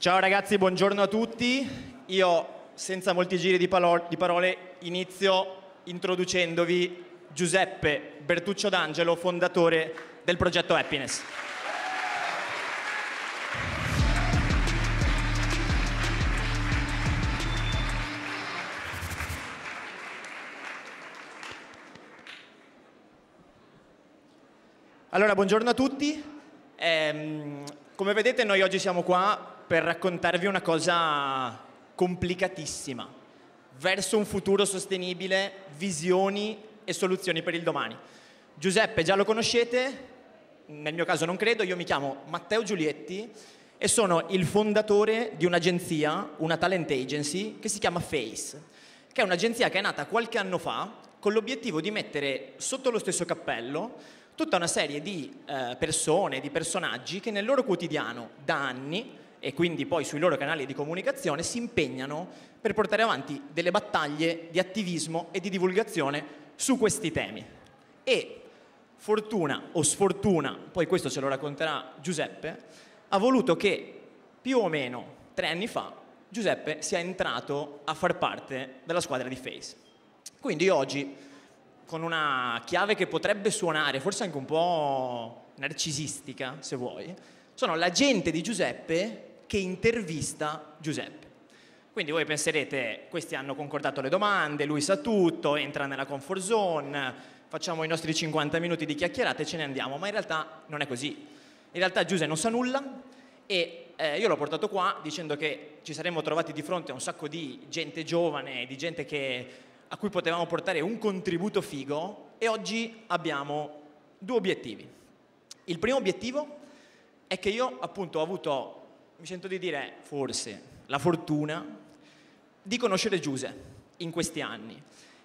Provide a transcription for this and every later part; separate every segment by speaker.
Speaker 1: Ciao ragazzi, buongiorno a tutti. Io, senza molti giri di, palo- di, parole, inizio introducendovi Giuseppe Bertuccio D'Angelo, fondatore del progetto Happiness. Allora, buongiorno a tutti. Ehm, come vedete noi oggi siamo qua per raccontarvi una cosa complicatissima. Verso un futuro sostenibile, visioni e soluzioni per il domani. Giuseppe già lo conoscete, nel mio caso non credo, io mi chiamo Matteo Giulietti e sono il fondatore di un'agenzia, una talent agency, che si chiama Face, che è un'agenzia che è nata qualche anno fa con l'obiettivo di mettere sotto lo stesso cappello tutta una serie di eh, persone, di personaggi che nel loro quotidiano da anni e quindi poi sui loro canali di comunicazione si impegnano per portare avanti delle battaglie di attivismo e di divulgazione su questi temi. E fortuna o sfortuna, poi questo ce lo racconterà Giuseppe, ha voluto che più o meno tre anni fa Giuseppe sia entrato a far parte della squadra di Face. Quindi oggi con una chiave che potrebbe suonare forse anche un po' narcisistica, se vuoi, sono l'agente di Giuseppe che intervista Giuseppe. Quindi voi penserete, questi hanno concordato le domande, lui sa tutto, entra nella comfort zone, facciamo i nostri 50 minuti di chiacchierate e ce ne andiamo, ma in realtà non è così. In realtà Giuseppe non sa nulla e eh, io l'ho portato qua dicendo che ci saremmo trovati di fronte a un sacco di gente giovane, di gente che, a cui potevamo portare un contributo figo e oggi abbiamo due obiettivi. Il primo obiettivo è che io appunto ho avuto mi sento di dire, forse, la fortuna di conoscere Giuseppe in questi anni.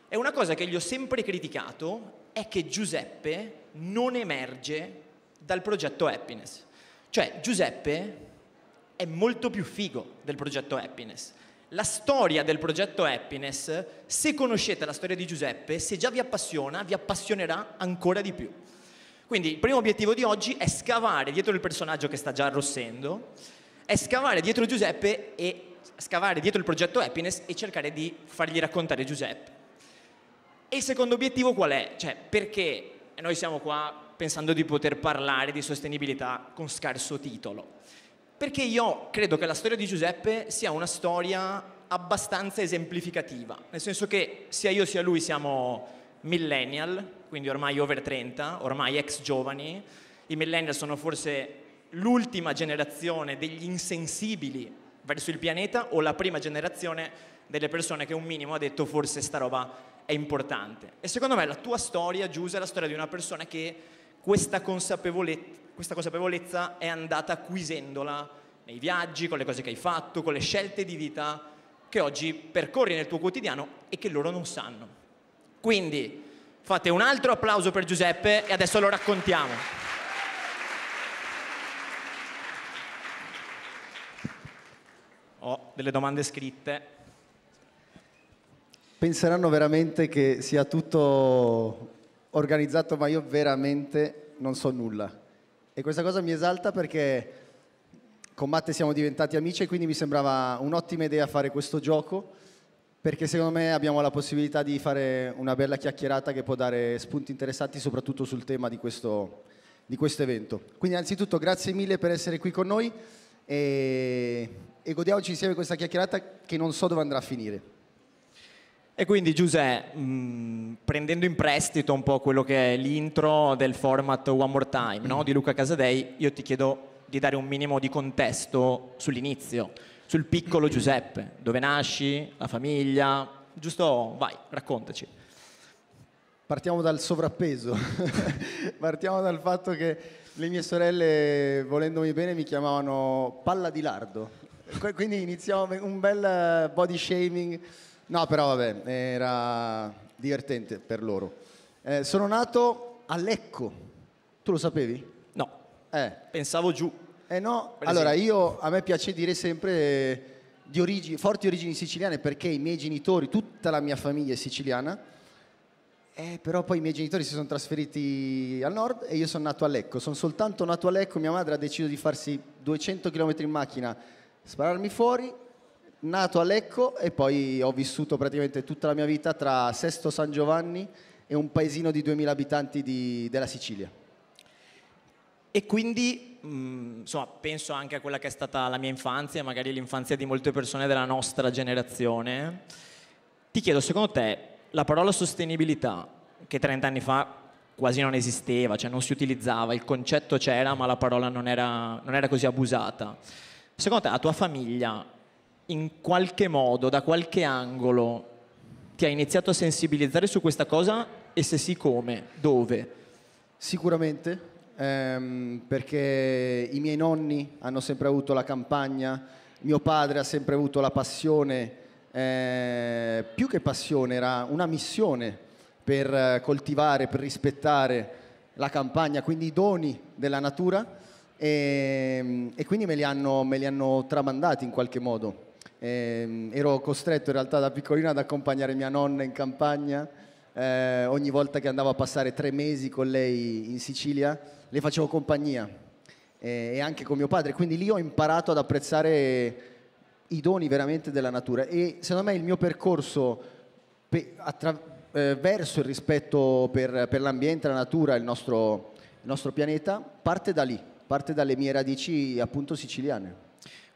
Speaker 1: E una cosa che gli ho sempre criticato è che Giuseppe non emerge dal progetto Happiness. Cioè Giuseppe è molto più figo del progetto Happiness. La storia del progetto Happiness, se conoscete la storia di Giuseppe, se già vi appassiona, vi appassionerà ancora di più. Quindi il primo obiettivo di oggi è scavare dietro il personaggio che sta già arrossendo è scavare dietro Giuseppe e scavare dietro il progetto Happiness e cercare di fargli raccontare Giuseppe. E il secondo obiettivo qual è? Cioè, perché noi siamo qua pensando di poter parlare di sostenibilità con scarso titolo? Perché io credo che la storia di Giuseppe sia una storia abbastanza esemplificativa, nel senso che sia io sia lui siamo millennial, quindi ormai over 30, ormai ex giovani, i millennial sono forse l'ultima generazione degli insensibili verso il pianeta o la prima generazione delle persone che un minimo ha detto forse sta roba è importante. E secondo me la tua storia, Giuse, è la storia di una persona che questa consapevolezza, questa consapevolezza è andata acquisendola nei viaggi, con le cose che hai fatto, con le scelte di vita che oggi percorri nel tuo quotidiano e che loro non sanno. Quindi fate un altro applauso per Giuseppe e adesso lo raccontiamo. ho delle domande scritte.
Speaker 2: Penseranno veramente che sia tutto organizzato, ma io veramente non so nulla. E questa cosa mi esalta perché con Matte siamo diventati amici e quindi mi sembrava un'ottima idea fare questo gioco perché secondo me abbiamo la possibilità di fare una bella chiacchierata che può dare spunti interessanti soprattutto sul tema di questo, di questo evento. Quindi innanzitutto grazie mille per essere qui con noi e, e godiamoci insieme questa chiacchierata che non so dove andrà a finire.
Speaker 1: E quindi Giuseppe, mh, mm, prendendo in prestito un po' quello che è l'intro del format One More Time no? di Luca Casadei, io ti chiedo di dare un minimo di contesto sull'inizio, sul piccolo Giuseppe, dove nasci, la famiglia, giusto vai, raccontaci.
Speaker 2: Partiamo dal sovrappeso, partiamo dal fatto che le mie sorelle, volendomi bene, mi chiamavano Palla di Lardo. Quindi iniziamo un bel eh, body shaming. No, però vabbè, era divertente per loro. Eh, sono nato a Lecco. Tu lo sapevi? No. Eh. Pensavo giù. Eh no, allora io a me piace dire sempre di origi, forti origini siciliane perché i miei genitori, tutta la mia famiglia è siciliana eh, però poi i miei genitori si sono trasferiti al nord e io sono nato a Lecco. Sono soltanto nato a Lecco, mia madre ha deciso di farsi 200 km in macchina, spararmi fuori, nato a Lecco e poi ho vissuto praticamente tutta la mia vita tra Sesto San Giovanni e un paesino di 2000 abitanti di, della Sicilia.
Speaker 1: E quindi, mh, mm, insomma, penso anche a quella che è stata la mia infanzia, e magari l'infanzia di molte persone della nostra generazione. Ti chiedo, secondo te, la parola sostenibilità, che 30 anni fa quasi non esisteva, cioè non si utilizzava, il concetto c'era ma la parola non era, non era così abusata. Secondo te la tua famiglia in qualche modo, da qualche angolo, ti ha iniziato a sensibilizzare su questa cosa e se sì come, dove? Sicuramente,
Speaker 2: ehm, perché i miei nonni hanno sempre avuto la campagna, mio padre ha sempre avuto la passione eh, più che passione era una missione per eh, coltivare, per rispettare la campagna, quindi i doni della natura e, ehm, e quindi me li, hanno, me li, hanno, tramandati in qualche modo. E, ehm, ero costretto in realtà da piccolino ad accompagnare mia nonna in campagna, eh, ogni volta che andavo a passare tre mesi con lei in Sicilia le facevo compagnia eh, e anche con mio padre, quindi lì ho imparato ad apprezzare i doni veramente della natura e secondo me il mio percorso pe eh, verso il rispetto per, per l'ambiente, la natura, il nostro, il nostro pianeta parte da lì, parte dalle mie radici appunto siciliane.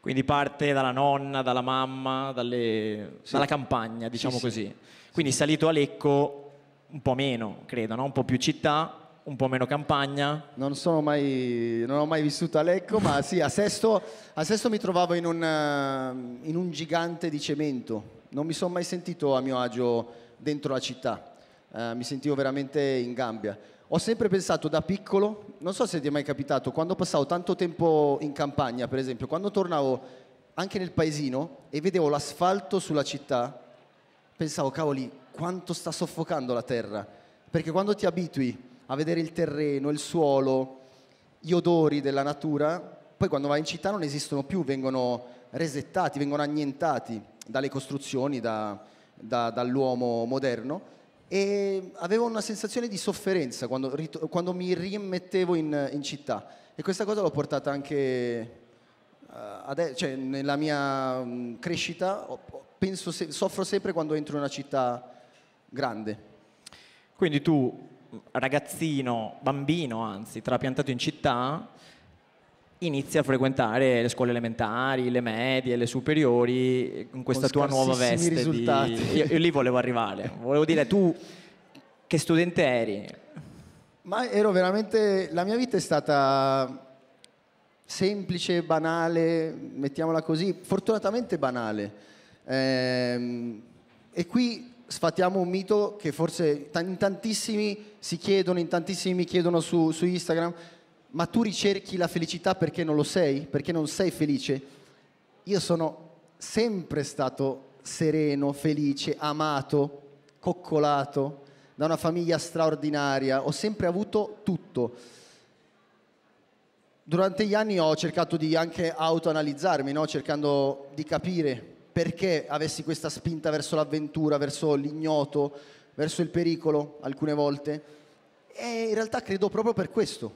Speaker 1: Quindi parte dalla nonna, dalla mamma, dalle, sì. dalla campagna, diciamo sì, così. Sì. Quindi salito a Lecco un po' meno, credo, no? un po' più città, un po' meno campagna.
Speaker 2: Non, mai, non ho mai vissuto a Lecco, ma sì, a Sesto, a Sesto mi trovavo in un, eh, in un, gigante di cemento. Non mi sono mai sentito a mio agio dentro la città, eh, mi sentivo veramente in gabbia. Ho sempre pensato da piccolo, non so se ti è mai capitato, quando passavo tanto tempo in campagna, per esempio, quando tornavo anche nel paesino e vedevo l'asfalto sulla città, pensavo, cavoli, quanto sta soffocando la terra. Perché quando ti abitui a vedere il terreno, il suolo, gli odori della natura, poi quando vai in città non esistono più, vengono resettati, vengono annientati dalle costruzioni, da, da, dall'uomo moderno e avevo una sensazione di sofferenza quando, quando mi rimettevo in, in, città e questa cosa l'ho portata anche uh, eh, adesso, cioè nella mia um, crescita, penso se, soffro sempre quando entro in una città
Speaker 1: grande. Quindi tu ragazzino, bambino anzi, trapiantato in città, inizia a frequentare le scuole elementari, le medie, le superiori, con questa con tua nuova veste. Risultati. Di... Io, io lì volevo arrivare, volevo dire tu che studente eri?
Speaker 2: Ma ero veramente, la mia vita è stata semplice, banale, mettiamola così, fortunatamente banale. Ehm, e qui sfatiamo un mito che forse in tantissimi si chiedono, in tantissimi mi chiedono su, su Instagram, ma tu ricerchi la felicità perché non lo sei, perché non sei felice? Io sono sempre stato sereno, felice, amato, coccolato da una famiglia straordinaria, ho sempre avuto tutto. Durante gli anni ho cercato di anche autoanalizzarmi, no? cercando di capire perché avessi questa spinta verso l'avventura, verso l'ignoto, verso il pericolo alcune volte. E in realtà credo proprio per questo,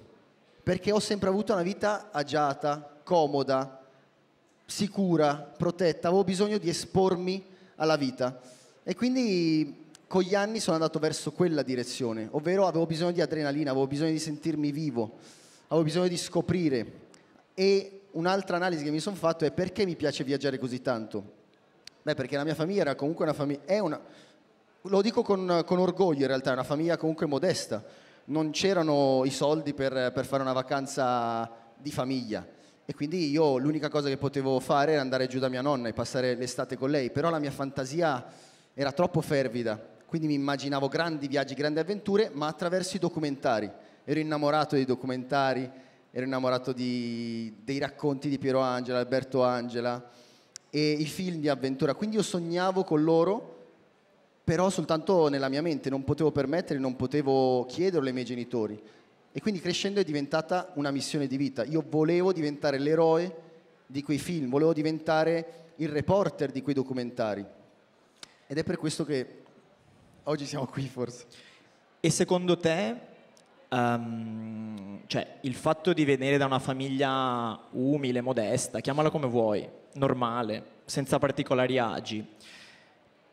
Speaker 2: perché ho sempre avuto una vita agiata, comoda, sicura, protetta, avevo bisogno di espormi alla vita. E quindi con gli anni sono andato verso quella direzione, ovvero avevo bisogno di adrenalina, avevo bisogno di sentirmi vivo, avevo bisogno di scoprire. E un'altra analisi che mi sono fatto è perché mi piace viaggiare così tanto? Beh, perché la mia famiglia era comunque una famiglia... È una, lo dico con, con, orgoglio in realtà, è una famiglia comunque modesta. Non c'erano i soldi per, per fare una vacanza di famiglia. E quindi io l'unica cosa che potevo fare era andare giù da mia nonna e passare l'estate con lei, però la mia fantasia era troppo fervida, quindi mi immaginavo grandi viaggi, grandi avventure, ma attraverso i documentari. Ero innamorato dei documentari, ero innamorato di, dei racconti di Piero Angela, Alberto Angela, e i film di avventura. Quindi io sognavo con loro, però soltanto nella mia mente, non potevo permettere, non potevo chiederlo ai miei genitori. E quindi crescendo è diventata una missione di vita. Io volevo diventare l'eroe di quei film, volevo diventare il reporter di quei documentari. Ed è per questo che
Speaker 1: oggi siamo qui forse. E secondo te, um, cioè, il fatto di venire da una famiglia umile, modesta, chiamala come vuoi, normale, senza particolari agi.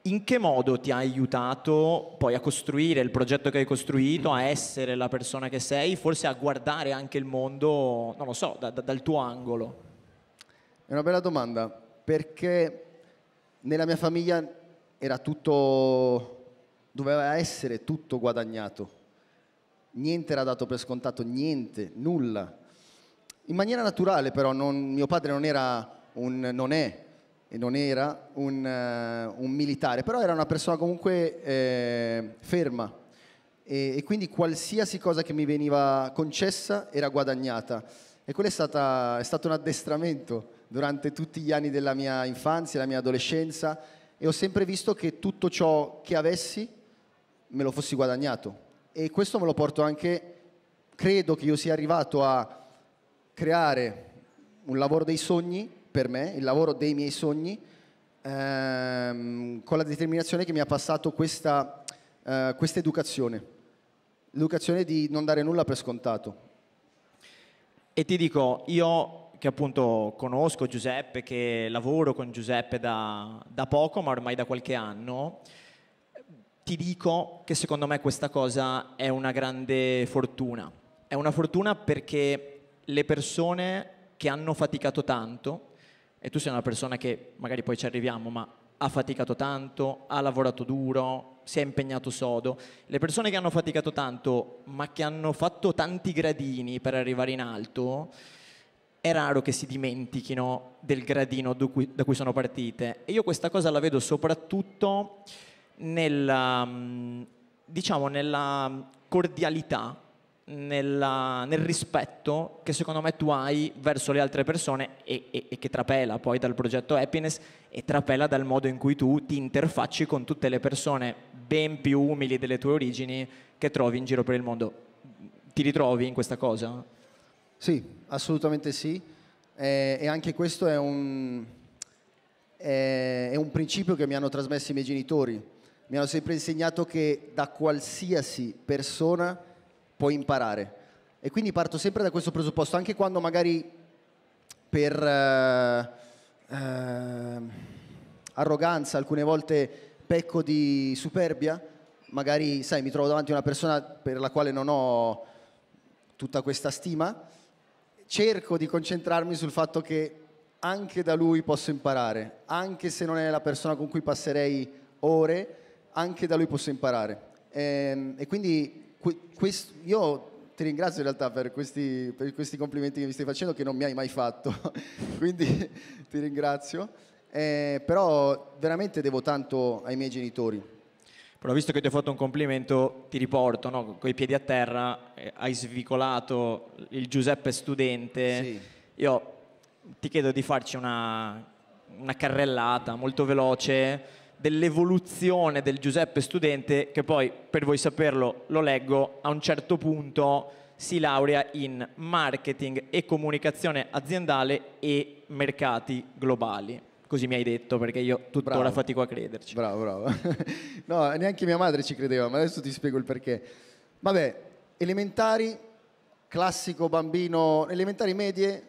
Speaker 1: In che modo ti ha aiutato poi a costruire il progetto che hai costruito, a essere la persona che sei, forse a guardare anche il mondo, non lo so, da, da, dal tuo angolo?
Speaker 2: È una bella domanda, perché nella mia famiglia era tutto, doveva essere tutto guadagnato, niente era dato per scontato, niente, nulla. In maniera naturale però, non, mio padre non era un, non è e non era un, uh, un, militare, però era una persona comunque eh, ferma e, e, quindi qualsiasi cosa che mi veniva concessa era guadagnata e quello è, stata, è stato un addestramento durante tutti gli anni della mia infanzia, della mia adolescenza e ho sempre visto che tutto ciò che avessi me lo fossi guadagnato e questo me lo porto anche, credo che io sia arrivato a creare un lavoro dei sogni per me, il lavoro dei miei sogni, ehm, con la determinazione che mi ha passato questa, eh, educazione, l'educazione di non dare nulla per scontato.
Speaker 1: E ti dico, io che appunto conosco Giuseppe, che lavoro con Giuseppe da, da, poco, ma ormai da qualche anno, ti dico che secondo me questa cosa è una grande fortuna. È una fortuna perché le persone che hanno faticato tanto, e tu sei una persona che magari poi ci arriviamo, ma ha faticato tanto, ha lavorato duro, si è impegnato sodo. Le persone che hanno faticato tanto, ma che hanno fatto tanti gradini per arrivare in alto, è raro che si dimentichino del gradino da cui, da cui sono partite. E io questa cosa la vedo soprattutto nella, mm, diciamo, nella mm, cordialità nella, nel rispetto che secondo me tu hai verso le altre persone e, e, e, che trapela poi dal progetto Happiness e trapela dal modo in cui tu ti interfacci con tutte le persone ben più umili delle tue origini che trovi in giro per il mondo. Ti ritrovi in questa cosa?
Speaker 2: Sì, assolutamente sì. Eh, e anche questo è un, eh, è un principio che mi hanno trasmesso i miei genitori. Mi hanno sempre insegnato che da qualsiasi persona puoi imparare. E quindi parto sempre da questo presupposto, anche quando magari per eh, eh, arroganza alcune volte pecco di superbia, magari sai, mi trovo davanti a una persona per la quale non ho tutta questa stima, cerco di concentrarmi sul fatto che anche da lui posso imparare, anche se non è la persona con cui passerei ore, anche da lui posso imparare. E, ehm, e quindi questo, io ti ringrazio in realtà per questi, per questi, complimenti che mi stai facendo che non mi hai mai fatto, quindi ti ringrazio, eh, però veramente devo tanto ai miei genitori.
Speaker 1: Però visto che ti ho fatto un complimento, ti riporto, no? con i piedi a terra, eh, hai svicolato il Giuseppe studente, sì. io ti chiedo di farci una, una carrellata molto veloce dell'evoluzione del Giuseppe studente che poi, per voi saperlo, lo leggo, a un certo punto si laurea in marketing e comunicazione aziendale e mercati globali. Così mi hai detto perché io tuttora bravo, fatico a crederci. Bravo, bravo.
Speaker 2: no, neanche mia madre ci credeva, ma adesso ti spiego il perché. Vabbè, elementari, classico bambino, elementari medie,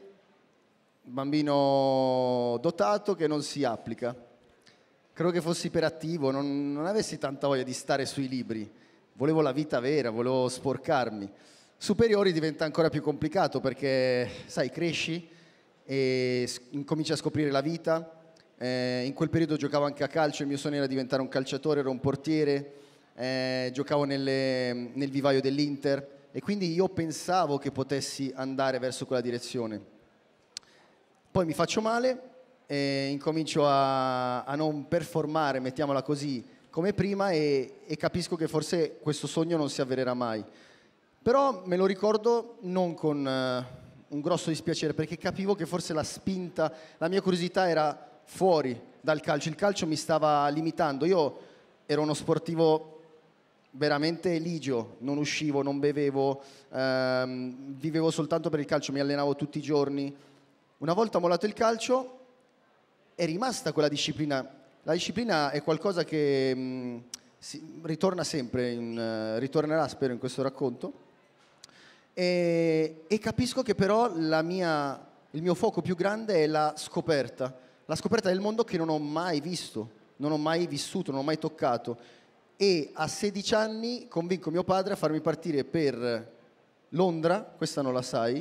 Speaker 2: bambino dotato che non si applica credo che fossi iperattivo, non, non avessi tanta voglia di stare sui libri, volevo la vita vera, volevo sporcarmi. Superiori diventa ancora più complicato perché, sai, cresci e cominci a scoprire la vita. Eh, in quel periodo giocavo anche a calcio, il mio sogno era diventare un calciatore, ero un portiere, eh, giocavo nelle, nel vivaio dell'Inter e quindi io pensavo che potessi andare verso quella direzione. Poi mi faccio male eh, incomincio a, a, non performare, mettiamola così, come prima e, e capisco che forse questo sogno non si avvererà mai. Però me lo ricordo non con uh, un grosso dispiacere, perché capivo che forse la spinta, la mia curiosità era fuori dal calcio, il calcio mi stava limitando. Io ero uno sportivo veramente ligio, non uscivo, non bevevo, ehm, vivevo soltanto per il calcio, mi allenavo tutti i giorni. Una volta mollato il calcio, è rimasta quella disciplina. La disciplina è qualcosa che mh, mm, si, ritorna sempre, in, uh, ritornerà spero in questo racconto. E, e capisco che però mia, il mio fuoco più grande è la scoperta, la scoperta del mondo che non ho mai visto, non ho mai vissuto, non ho mai toccato. E a 16 anni convinco mio padre a farmi partire per Londra, questa non la sai,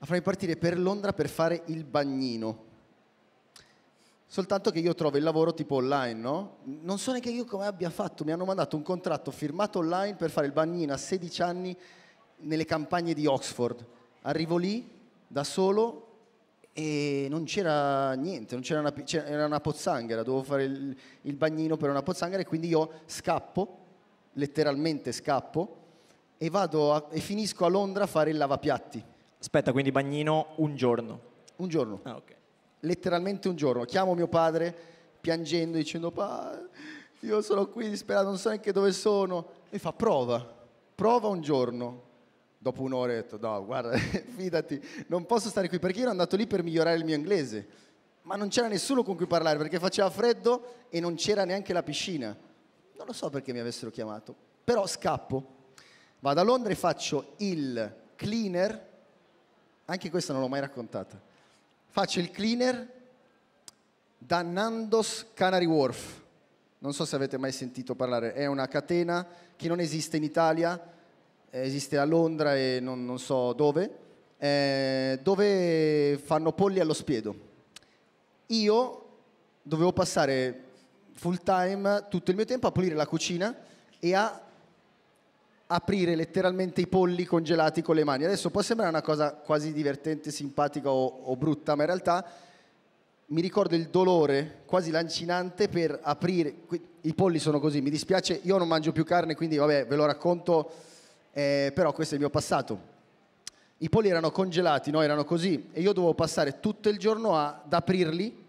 Speaker 2: a farmi partire per Londra per fare il bagnino. Soltanto che io trovo il lavoro tipo online, no? Non so neanche io come abbia fatto, mi hanno mandato un contratto firmato online per fare il bagnino a 16 anni nelle campagne di Oxford. Arrivo lì da solo e non c'era niente, non c'era una, c'era una pozzanghera, dovevo fare il, il bagnino per una pozzanghera e quindi io scappo, letteralmente scappo, e, vado a, e finisco a Londra a fare il lavapiatti.
Speaker 1: Aspetta, quindi bagnino un giorno?
Speaker 2: Un giorno. Ah, ok letteralmente un giorno chiamo mio padre piangendo dicendo pa io sono qui disperato, non so neanche dove sono. E fa prova, prova un giorno. Dopo un'ora ho detto no, guarda, fidati, non posso stare qui perché io ero andato lì per migliorare il mio inglese, ma non c'era nessuno con cui parlare perché faceva freddo e non c'era neanche la piscina. Non lo so perché mi avessero chiamato, però scappo. Vado a Londra e faccio il cleaner, anche questa non l'ho mai raccontata faccio il cleaner da Nandos Canary Wharf. Non so se avete mai sentito parlare, è una catena che non esiste in Italia, eh, esiste a Londra e non, non so dove, eh, dove fanno polli allo spiedo. Io dovevo passare full time tutto il mio tempo a pulire la cucina e a aprire letteralmente i polli congelati con le mani. Adesso può sembrare una cosa quasi divertente, simpatica o, o brutta, ma in realtà mi ricordo il dolore quasi lancinante per aprire. I polli sono così, mi dispiace, io non mangio più carne, quindi vabbè, ve lo racconto, eh, però questo è il mio passato. I polli erano congelati, no? erano così, e io dovevo passare tutto il giorno ad aprirli,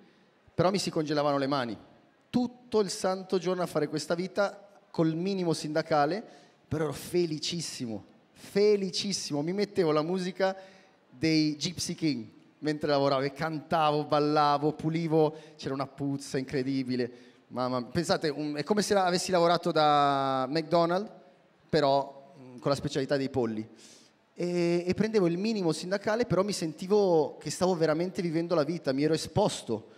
Speaker 2: però mi si congelavano le mani. Tutto il santo giorno a fare questa vita col minimo sindacale però ero felicissimo, felicissimo. Mi mettevo la musica dei Gypsy King mentre lavoravo e cantavo, ballavo, pulivo, c'era una puzza incredibile. Mamma, pensate, un, è come se avessi lavorato da McDonald's, però mm, con la specialità dei polli. E, e prendevo il minimo sindacale, però mi sentivo che stavo veramente vivendo la vita, mi ero esposto.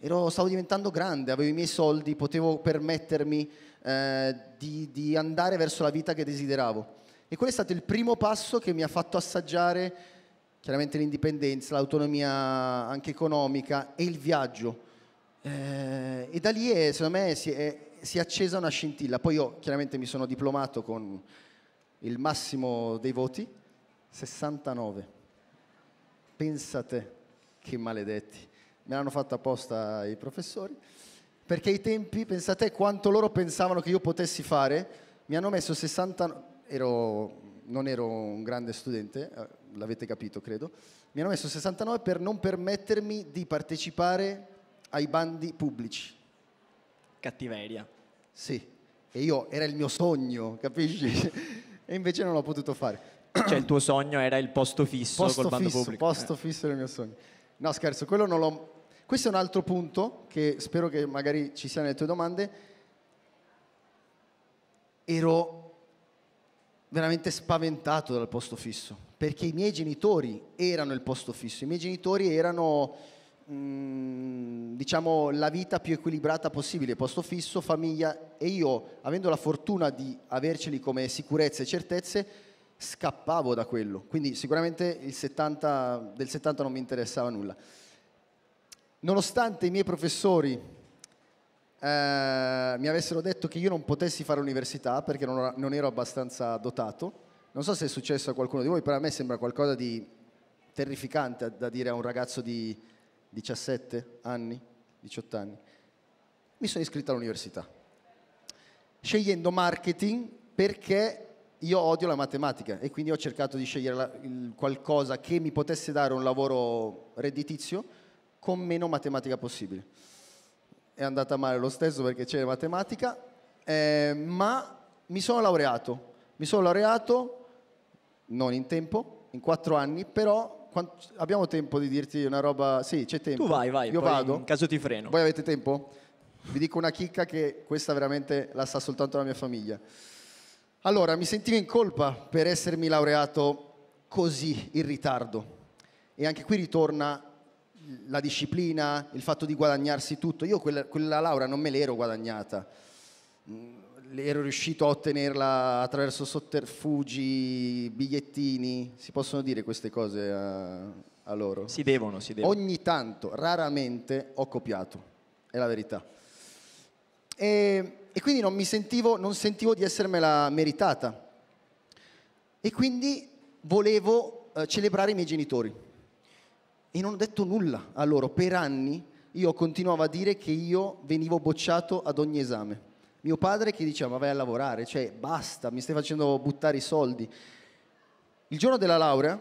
Speaker 2: Ero, stavo diventando grande, avevo i miei soldi, potevo permettermi eh, di, di andare verso la vita che desideravo. E quello è stato il primo passo che mi ha fatto assaggiare chiaramente l'indipendenza, l'autonomia anche economica e il viaggio. Eh, e da lì, è, secondo me, si è, si è, accesa una scintilla. Poi io chiaramente mi sono diplomato con il massimo dei voti, 69. Pensate, che maledetti. Me l'hanno fatto apposta i professori. Perché i tempi, pensate quanto loro pensavano che io potessi fare, mi hanno messo 60, ero, non ero un grande studente, eh, l'avete capito credo, mi hanno messo 69 per non permettermi di partecipare ai bandi pubblici. Cattiveria. Sì, e io era il mio sogno, capisci? e invece non l'ho potuto fare.
Speaker 1: Cioè il tuo sogno era il posto fisso posto col bando fisso, pubblico. Posto
Speaker 2: fisso era il mio sogno. No scherzo, quello non l'ho questo è un altro punto che spero che magari ci siano le tue domande. Ero veramente spaventato dal posto fisso, perché i miei genitori erano il posto fisso, i miei genitori erano mm, diciamo la vita più equilibrata possibile, posto fisso, famiglia e io avendo la fortuna di averceli come sicurezze e certezze scappavo da quello, quindi sicuramente 70, del 70 non mi interessava nulla nonostante i miei professori eh, mi avessero detto che io non potessi fare università perché non, non ero abbastanza dotato, non so se è successo a qualcuno di voi, però a me sembra qualcosa di terrificante da dire a un ragazzo di 17 anni, 18 anni. Mi sono iscritto all'università, scegliendo marketing perché io odio la matematica e quindi ho cercato di scegliere la, il, qualcosa che mi potesse dare un lavoro redditizio con meno matematica possibile. È andata male lo stesso perché c'è matematica, eh, ma mi sono laureato. Mi sono laureato non in tempo, in quattro anni, però abbiamo tempo di dirti una roba... Sì, c'è tempo. Tu vai, vai. Io vado. In
Speaker 1: caso ti freno.
Speaker 2: Voi avete tempo? Vi dico una chicca che questa veramente la sa soltanto la mia famiglia. Allora, mi sentivo in colpa per essermi laureato così in ritardo. E anche qui ritorna la disciplina, il fatto di guadagnarsi tutto. Io quella, quella laurea non me l'ero guadagnata, mm, ero riuscito a ottenerla attraverso sotterfugi, bigliettini, si possono dire queste cose a, a loro? Si devono, si devono. Ogni tanto, raramente, ho copiato, è la verità. E, e quindi non, mi sentivo, non sentivo di essermela meritata. E quindi volevo eh, celebrare i miei genitori e non ho detto nulla a loro. Per anni io continuavo a dire che io venivo bocciato ad ogni esame. Mio padre che diceva ma vai a lavorare, cioè basta, mi stai facendo buttare i soldi. Il giorno della laurea,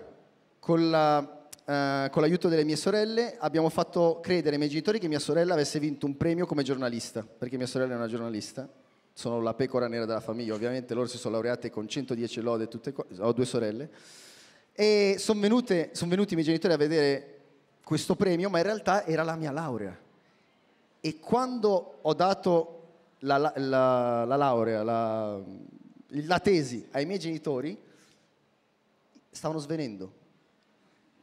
Speaker 2: con, la, eh, con l'aiuto delle mie sorelle, abbiamo fatto credere ai miei genitori che mia sorella avesse vinto un premio come giornalista, perché mia sorella è una giornalista, sono la pecora nera della famiglia, ovviamente loro si sono laureate con 110 lode, tutte, ho due sorelle, e sono son venuti i miei genitori a vedere questo premio, ma in realtà era la mia laurea. E quando ho dato la, la, la, la laurea, la tesi ai miei genitori, stavano svenendo.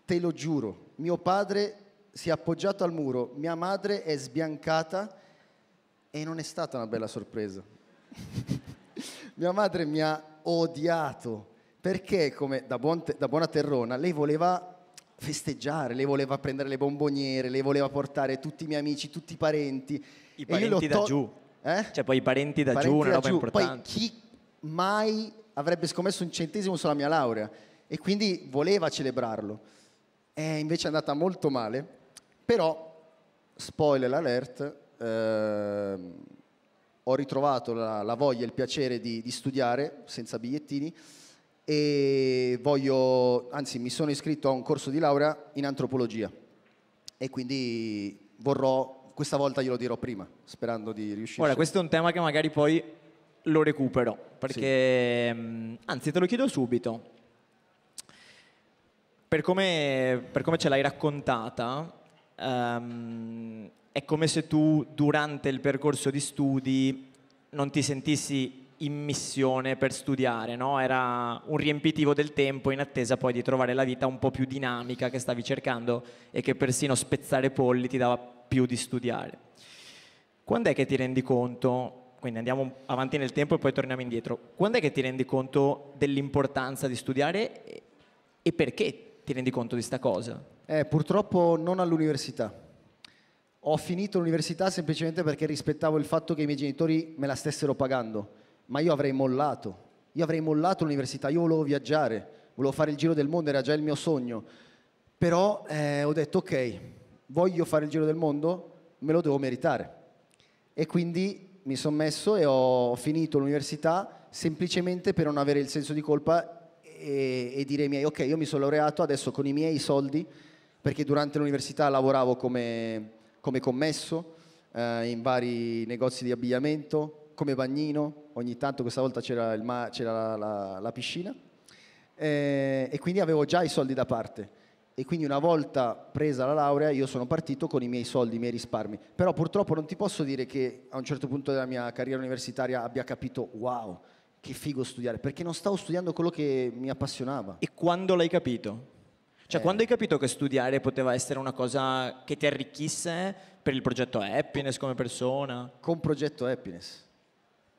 Speaker 2: Te lo giuro, mio padre si è appoggiato al muro, mia madre è sbiancata e non è stata una bella sorpresa. mia madre mi ha odiato perché, come da, buon te, da buona terrona, lei voleva festeggiare, lei voleva prendere le bomboniere, lei voleva portare tutti i miei amici, tutti i parenti. I parenti da giù.
Speaker 1: Eh? Cioè poi i parenti da parenti giù, una roba giù. importante. Poi
Speaker 2: chi mai avrebbe scommesso un centesimo sulla mia laurea e quindi voleva celebrarlo. E eh, invece è andata molto male, però, spoiler alert, ehm, ho ritrovato la, la, voglia e il piacere di, di studiare senza bigliettini e voglio, anzi mi sono iscritto a un corso di laurea in antropologia e quindi vorrò, questa volta glielo dirò prima, sperando di riuscire. Ora,
Speaker 1: questo è un tema che magari poi lo recupero, perché sì. Mm, anzi te lo chiedo subito. Per come, per come ce l'hai raccontata, um, è come se tu durante il percorso di studi non ti sentissi in missione per studiare, no? era un riempitivo del tempo in attesa poi di trovare la vita un po' più dinamica che stavi cercando e che persino spezzare polli ti dava più di studiare. Quando è che ti rendi conto quindi andiamo avanti nel tempo e poi torniamo indietro. Quando è che ti rendi conto dell'importanza di studiare e perché ti rendi conto di sta cosa?
Speaker 2: Eh, purtroppo non all'università. Ho finito l'università semplicemente perché rispettavo il fatto che i miei genitori me la stessero pagando ma io avrei mollato. Io avrei mollato l'università, io volevo viaggiare, volevo fare il giro del mondo, era già il mio sogno. Però eh, ho detto ok, voglio fare il giro del mondo, me lo devo meritare. E quindi mi sono messo e ho finito l'università semplicemente per non avere il senso di colpa e, e dire ai miei ok, io mi sono laureato adesso con i miei soldi, perché durante l'università lavoravo come, come commesso eh, in vari negozi di abbigliamento, come bagnino, ogni tanto questa volta c'era, ma- c'era la, la, la, piscina eh, e quindi avevo già i soldi da parte e quindi una volta presa la laurea io sono partito con i miei soldi, i miei risparmi, però purtroppo non ti posso dire che a un certo punto della mia carriera universitaria abbia capito wow, che figo studiare, perché non stavo studiando quello che mi appassionava. E
Speaker 1: quando l'hai capito? Cioè, eh. quando hai capito che studiare poteva essere una cosa che ti arricchisse per il progetto Happiness come persona? Con progetto Happiness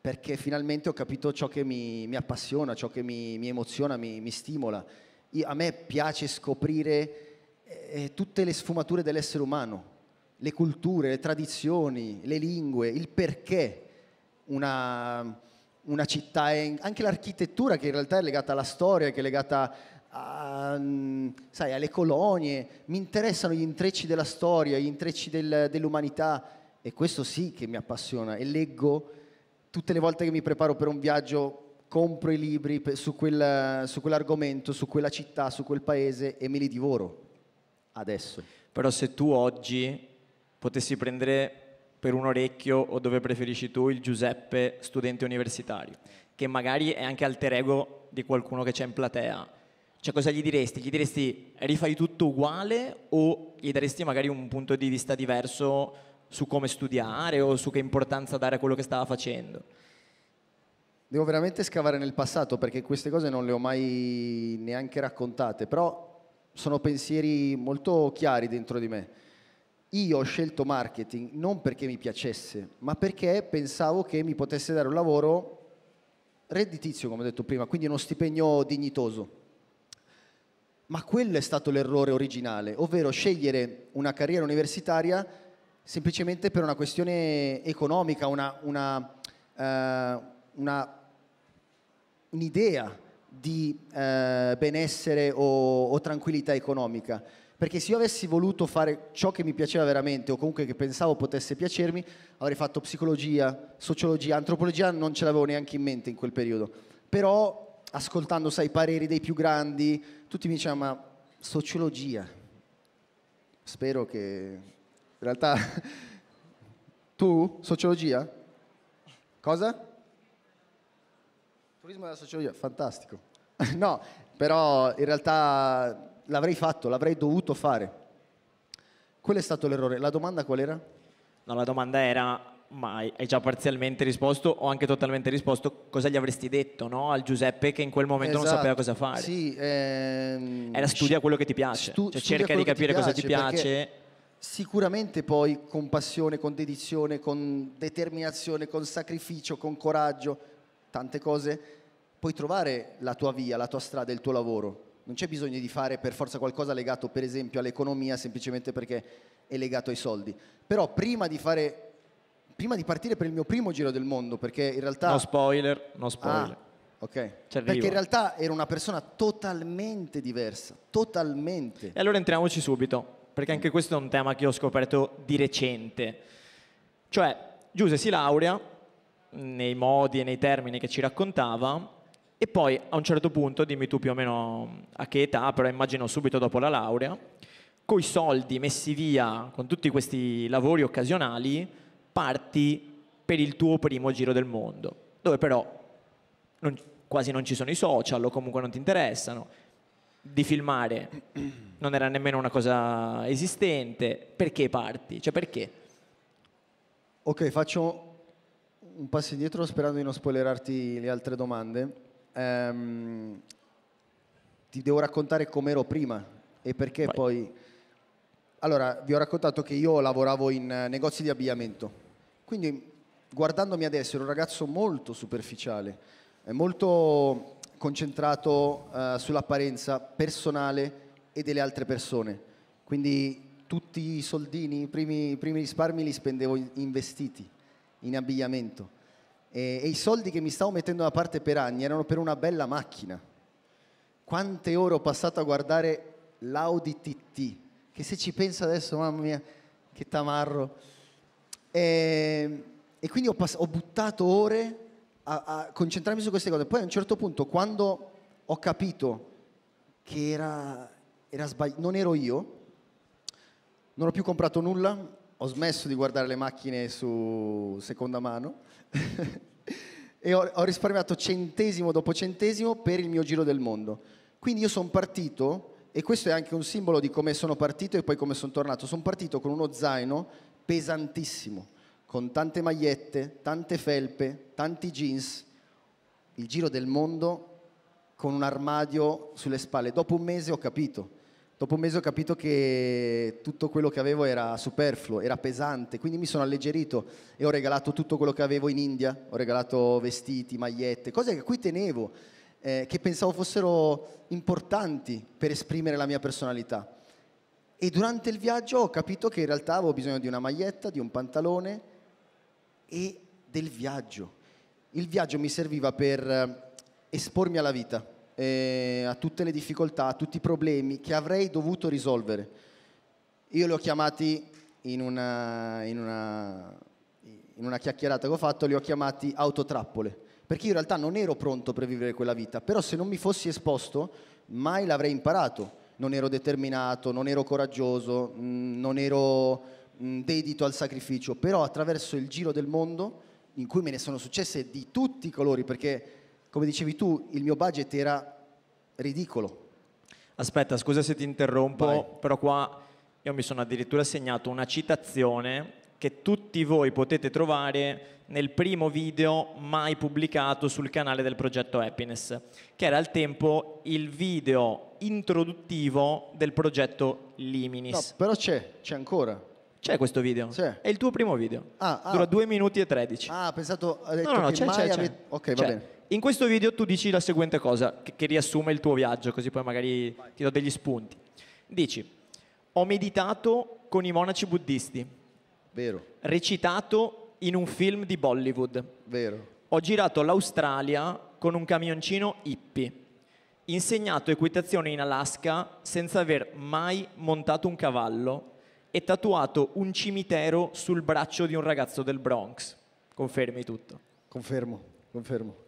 Speaker 2: perché finalmente ho capito ciò che mi, mi appassiona, ciò che mi, mi emoziona, mi, mi stimola. Io, a me piace scoprire eh, eh tutte le sfumature dell'essere umano, le culture, le tradizioni, le lingue, il perché una, una città è, anche l'architettura che in realtà è legata alla storia, che è legata a, mm, sai, alle colonie, mi interessano gli intrecci della storia, gli intrecci del, dell'umanità e questo sì che mi appassiona e leggo tutte le volte che mi preparo per un viaggio compro i libri su, quel, su quell'argomento, su quella città, su quel paese e
Speaker 1: me li divoro adesso. Però se tu oggi potessi prendere per un orecchio o dove preferisci tu il Giuseppe studente universitario, che magari è anche alter ego di qualcuno che c'è in platea, cioè cosa gli diresti? Gli diresti rifai tutto uguale o gli daresti magari un punto di vista diverso su come studiare o su che importanza dare a quello che stava facendo. Devo
Speaker 2: veramente scavare nel passato perché queste cose non le ho mai neanche raccontate, però sono pensieri molto chiari dentro di me. Io ho scelto marketing non perché mi piacesse, ma perché pensavo che mi potesse dare un lavoro redditizio, come ho detto prima, quindi uno stipendio dignitoso. Ma quello è stato l'errore originale, ovvero scegliere una carriera universitaria semplicemente per una questione economica, una, una, eh, una, un'idea di eh, benessere o, o, tranquillità economica. Perché se io avessi voluto fare ciò che mi piaceva veramente o comunque che pensavo potesse piacermi, avrei fatto psicologia, sociologia, antropologia non ce l'avevo neanche in mente in quel periodo. Però ascoltando, sai, i pareri dei più grandi, tutti mi dicevano ma sociologia. Spero che in realtà tu, sociologia? Cosa? Turismo della sociologia, fantastico. no, però in realtà l'avrei fatto, l'avrei dovuto fare. Quello è stato l'errore. La domanda qual era?
Speaker 1: No, la domanda era ma hai già parzialmente risposto o anche totalmente risposto, cosa gli avresti detto no? al Giuseppe che in quel momento esatto, non sapeva cosa esatto. fare?
Speaker 2: Sì, ehm, Era
Speaker 1: studia quello che ti piace, stu- cioè cerca di capire piace, cosa ti piace
Speaker 2: sicuramente poi con passione, con dedizione, con determinazione, con sacrificio, con coraggio, tante cose, puoi trovare la tua via, la tua strada, il tuo lavoro. Non c'è bisogno di fare per forza qualcosa legato per esempio all'economia semplicemente perché è legato ai soldi. Però prima di fare prima di partire per il mio primo giro del mondo perché in realtà No
Speaker 1: spoiler, no ah, spoiler. Ah, Ok. Perché in
Speaker 2: realtà ero una persona totalmente diversa, totalmente.
Speaker 1: E allora entriamoci subito perché anche questo è un tema che ho scoperto di recente. Cioè, Giuse si laurea nei modi e nei termini che ci raccontava e poi a un certo punto, dimmi tu più o meno a che età, però immagino subito dopo la laurea, coi soldi messi via con tutti questi lavori occasionali, parti per il tuo primo giro del mondo, dove però non, quasi non ci sono i social o comunque non ti interessano, di filmare non era nemmeno una cosa esistente, perché parti? Cioè perché?
Speaker 2: Ok, faccio un passo indietro sperando di non spoilerarti le altre domande. Um, ti devo raccontare com'ero prima e perché Vai. poi... Allora, vi ho raccontato che io lavoravo in eh, negozi di abbigliamento, quindi guardandomi adesso ero un ragazzo molto superficiale, eh, molto concentrato uh, sull'apparenza personale, e delle altre persone. Quindi tutti i soldini, i primi, i primi risparmi li spendevo in vestiti, in abbigliamento. E, e, i soldi che mi stavo mettendo da parte per anni erano per una bella macchina. Quante ore ho passato a guardare l'Audi TT, che se ci penso adesso, mamma mia, che tamarro. E, e quindi ho, pass- ho, buttato ore a, a concentrarmi su queste cose. Poi a un certo punto, quando ho capito che era era sbagli- non ero io, non ho più comprato nulla, ho smesso di guardare le macchine su seconda mano e ho, ho, risparmiato centesimo dopo centesimo per il mio giro del mondo. Quindi io sono partito, e questo è anche un simbolo di come sono partito e poi come sono tornato, sono partito con uno zaino pesantissimo, con tante magliette, tante felpe, tanti jeans, il giro del mondo con un armadio sulle spalle. Dopo un mese ho capito Dopo un mese ho capito che tutto quello che avevo era superfluo, era pesante, quindi mi sono alleggerito e ho regalato tutto quello che avevo in India, ho regalato vestiti, magliette, cose che qui tenevo, eh, che pensavo fossero importanti per esprimere la mia personalità. E durante il viaggio ho capito che in realtà avevo bisogno di una maglietta, di un pantalone e del viaggio. Il viaggio mi serviva per eh, espormi alla vita, eh, a tutte le difficoltà, a tutti i problemi che avrei dovuto risolvere. Io li ho chiamati in una, in una, in una chiacchierata che ho fatto, li ho chiamati autotrappole, perché io in realtà non ero pronto per vivere quella vita, però se non mi fossi esposto mai l'avrei imparato. Non ero determinato, non ero coraggioso, mh, mm, non ero mh, mm, dedito al sacrificio, però attraverso il giro del mondo, in cui me ne sono successe di tutti i colori, perché come dicevi tu, il mio budget era ridicolo.
Speaker 1: Aspetta, scusa se ti interrompo, Vai. però qua io mi sono addirittura segnato una citazione che tutti voi potete trovare nel primo video mai pubblicato sul canale del progetto Happiness, che era al tempo il video introduttivo del progetto Liminis. No, però c'è, c'è ancora. C'è questo video? C'è. È il tuo primo video. Ah, ah. Dura 2 minuti e 13. Ah, pensato, detto no, no, no, che c'è, mai c'è, ave... c'è. Ok, c'è. va bene in questo video tu dici la seguente cosa, che, che riassume il tuo viaggio, così poi magari Vai. ti do degli spunti. Dici, ho meditato con i monaci buddisti. Vero. Recitato in un film di Bollywood. Vero. Ho girato l'Australia con un camioncino hippie. Insegnato equitazione in Alaska senza aver mai montato un cavallo e tatuato un cimitero sul braccio di un ragazzo del Bronx. Confermi tutto. Confermo, confermo.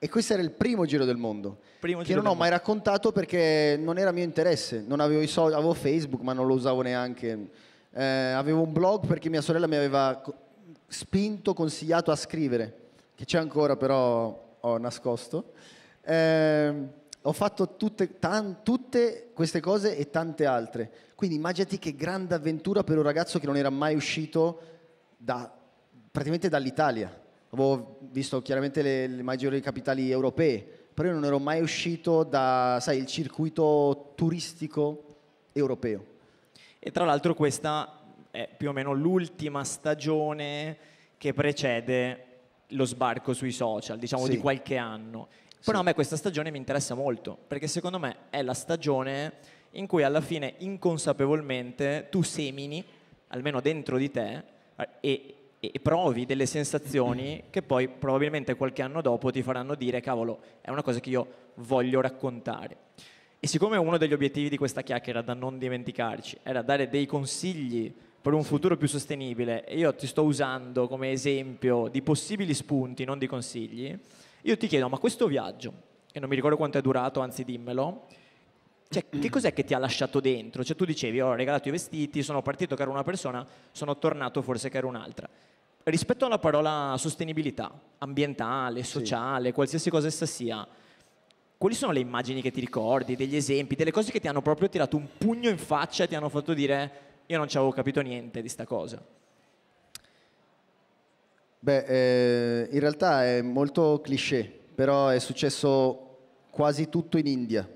Speaker 1: E
Speaker 2: questo era il primo giro del mondo.
Speaker 1: Primo che non ho mai
Speaker 2: raccontato perché non era mio interesse. Non avevo, so- avevo Facebook, ma non lo usavo neanche. Eh, avevo un blog perché mia sorella mi aveva spinto, consigliato a scrivere, che c'è ancora, però ho nascosto. Eh, ho fatto tutte, tan- tutte queste cose e tante altre. Quindi immaginati che grande avventura per un ragazzo che non era mai uscito da, praticamente dall'Italia avevo visto chiaramente le, le maggiori capitali europee, però io non ero mai uscito dal circuito turistico europeo.
Speaker 1: E tra l'altro questa è più o meno l'ultima stagione che precede lo sbarco sui social, diciamo sì. di qualche anno. Però sì. a me questa stagione mi interessa molto, perché secondo me è la stagione in cui alla fine inconsapevolmente tu semini, almeno dentro di te, e e provi delle sensazioni che poi probabilmente qualche anno dopo ti faranno dire cavolo, è una cosa che io voglio raccontare. E siccome uno degli obiettivi di questa chiacchiera da non dimenticarci era dare dei consigli per un futuro più sostenibile e io ti sto usando come esempio di possibili spunti, non di consigli, io ti chiedo, ma questo viaggio, che non mi ricordo quanto è durato, anzi dimmelo, cioè, che cos'è che ti ha lasciato dentro? Cioè, tu dicevi, oh, ho regalato i vestiti, sono partito che ero una persona, sono tornato forse che ero un'altra. Rispetto alla parola sostenibilità, ambientale, sociale, sì. qualsiasi cosa essa sia, quali sono le immagini che ti ricordi, degli esempi, delle cose che ti hanno proprio tirato un pugno in faccia e ti hanno fatto dire, io non ci avevo capito niente di sta cosa?
Speaker 2: Beh, eh, in realtà è molto cliché, però è successo quasi tutto in India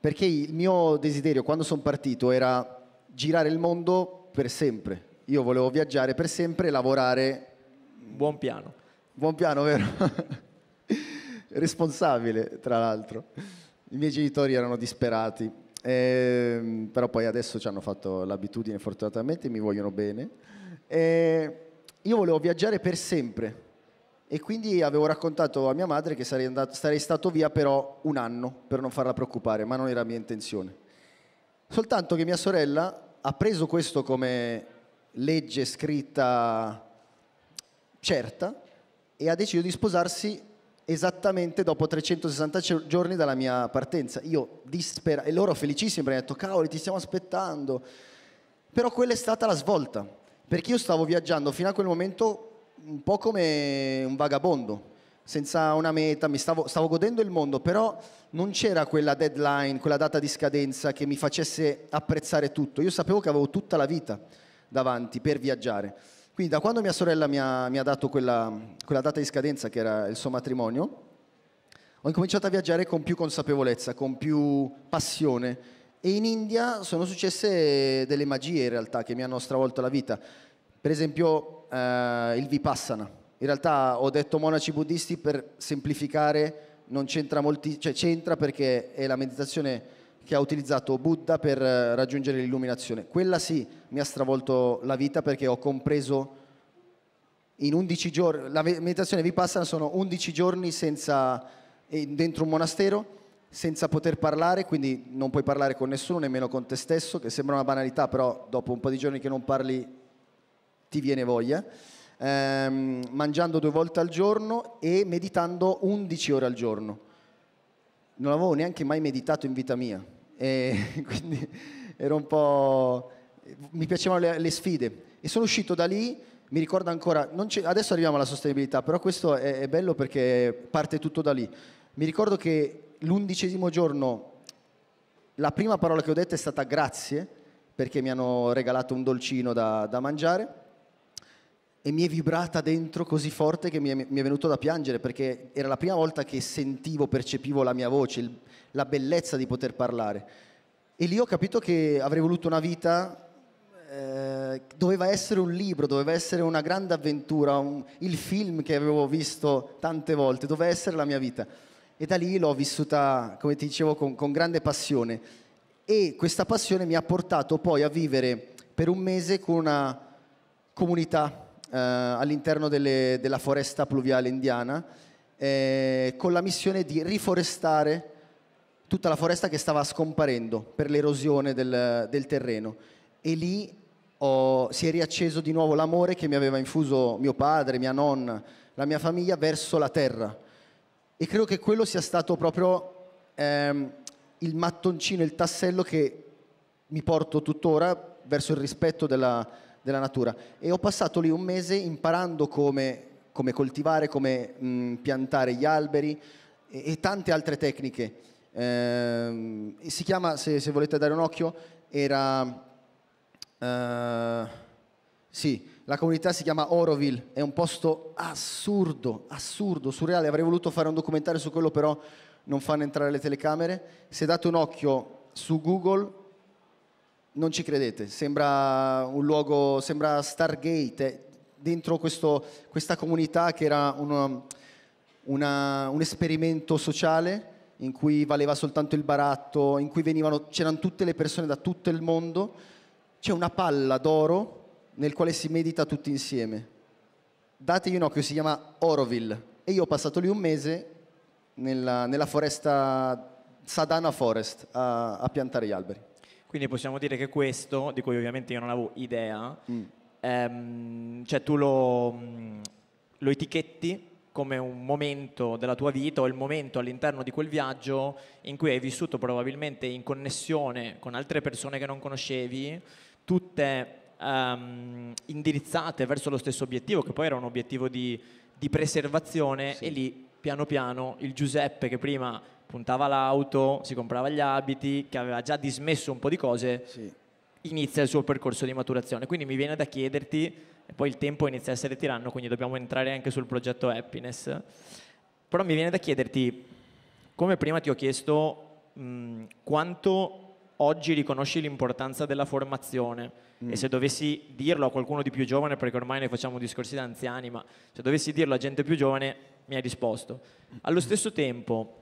Speaker 2: perché il mio desiderio quando sono partito era girare il mondo per sempre. Io volevo viaggiare per sempre e lavorare...
Speaker 1: Buon piano.
Speaker 2: Buon piano, vero? Responsabile, tra l'altro. I miei genitori erano disperati, eh, però poi adesso ci hanno fatto l'abitudine, fortunatamente, e mi vogliono bene. Eh, io volevo viaggiare per sempre e quindi avevo raccontato a mia madre che sarei, andato, sarei, stato via però un anno per non farla preoccupare, ma non era mia intenzione. Soltanto che mia sorella ha preso questo come legge scritta certa e ha deciso di sposarsi esattamente dopo 360 giorni dalla mia partenza. Io disperato, e loro felicissimi, mi hanno detto cavoli ti stiamo aspettando. Però quella è stata la svolta, perché io stavo viaggiando fino a quel momento un po' come un vagabondo, senza una meta, mi stavo, stavo godendo il mondo, però non c'era quella deadline, quella data di scadenza che mi facesse apprezzare tutto. Io sapevo che avevo tutta la vita davanti per viaggiare. Quindi da quando mia sorella mi ha, mi ha dato quella, quella data di scadenza che era il suo matrimonio, ho incominciato a viaggiare con più consapevolezza, con più passione e in India sono successe delle magie in realtà che mi hanno stravolto la vita. Per esempio eh, il Vipassana. In realtà ho detto monaci buddisti per semplificare, non c'entra molti, cioè c'entra perché è la meditazione che ha utilizzato Buddha per eh, raggiungere l'illuminazione. Quella sì mi ha stravolto la vita perché ho compreso in 11 giorni, la meditazione Vipassana sono 11 giorni senza, dentro un monastero, senza poter parlare, quindi non puoi parlare con nessuno, nemmeno con te stesso, che sembra una banalità, però dopo un po' di giorni che non parli ti viene voglia, ehm, mangiando due volte al giorno e meditando 11 ore al giorno. Non avevo neanche mai meditato in vita mia, e quindi ero un po'... mi piacevano le, le sfide e sono uscito da lì mi ricordo ancora, adesso arriviamo alla sostenibilità, però questo è, è, bello perché parte tutto da lì. Mi ricordo che l'undicesimo giorno la prima parola che ho detto è stata grazie perché mi hanno regalato un dolcino da, da mangiare e mi è vibrata dentro così forte che mi è, mi è, venuto da piangere perché era la prima volta che sentivo, percepivo la mia voce, il, la bellezza di poter parlare. E lì ho capito che avrei voluto una vita, eh, doveva essere un libro, doveva essere una grande avventura, un, il film che avevo visto tante volte, doveva essere la mia vita. E da lì l'ho vissuta, come ti dicevo, con, con grande passione. E questa passione mi ha portato poi a vivere per un mese con una comunità eh, all'interno delle, della foresta pluviale indiana eh, con la missione di riforestare tutta la foresta che stava scomparendo per l'erosione del, del terreno e lì ho, si è riacceso di nuovo l'amore che mi aveva infuso mio padre, mia nonna, la mia famiglia verso la terra e credo che quello sia stato proprio ehm, il mattoncino, il tassello che mi porto tuttora verso il rispetto della, della natura. E ho passato lì un mese imparando come, come coltivare, come mh, piantare gli alberi e, e tante altre tecniche. Ehm, si chiama, se, se, volete dare un occhio, era... Uh, sì, la comunità si chiama Oroville, è un posto assurdo, assurdo, surreale. Avrei voluto fare un documentario su quello, però non fanno entrare le telecamere. Se date un occhio su Google non ci credete, sembra un luogo, sembra Stargate, dentro questo, questa comunità che era uno, una, un esperimento sociale in cui valeva soltanto il baratto, in cui venivano, c'erano tutte le persone da tutto il mondo, c'è una palla d'oro nel quale si medita tutti insieme. Dategli un occhio, si chiama Oroville e io ho passato lì un mese nella, nella foresta Sadana Forest a, a piantare gli alberi.
Speaker 1: Quindi possiamo dire che questo, di cui ovviamente io non avevo idea, mm. ehm, cioè tu lo, mm, lo etichetti come un momento della tua vita o il momento all'interno di quel viaggio in cui hai vissuto probabilmente in connessione con altre persone che non conoscevi, tutte um, indirizzate verso lo stesso obiettivo, che poi era un obiettivo di, di preservazione, sì. e lì piano piano il Giuseppe che prima puntava l'auto, si comprava gli abiti, che aveva già dismesso un po' di cose, sì. inizia il suo percorso di maturazione. Quindi mi viene da chiederti, e poi il tempo inizia a essere tiranno, quindi dobbiamo entrare anche sul progetto Happiness, però mi viene da chiederti, come prima ti ho chiesto, mh, quanto oggi riconosci l'importanza della formazione mm. e se dovessi dirlo a qualcuno di più giovane, perché ormai noi facciamo discorsi da anziani, ma se dovessi dirlo a gente più giovane mi hai risposto. Allo mm. stesso tempo,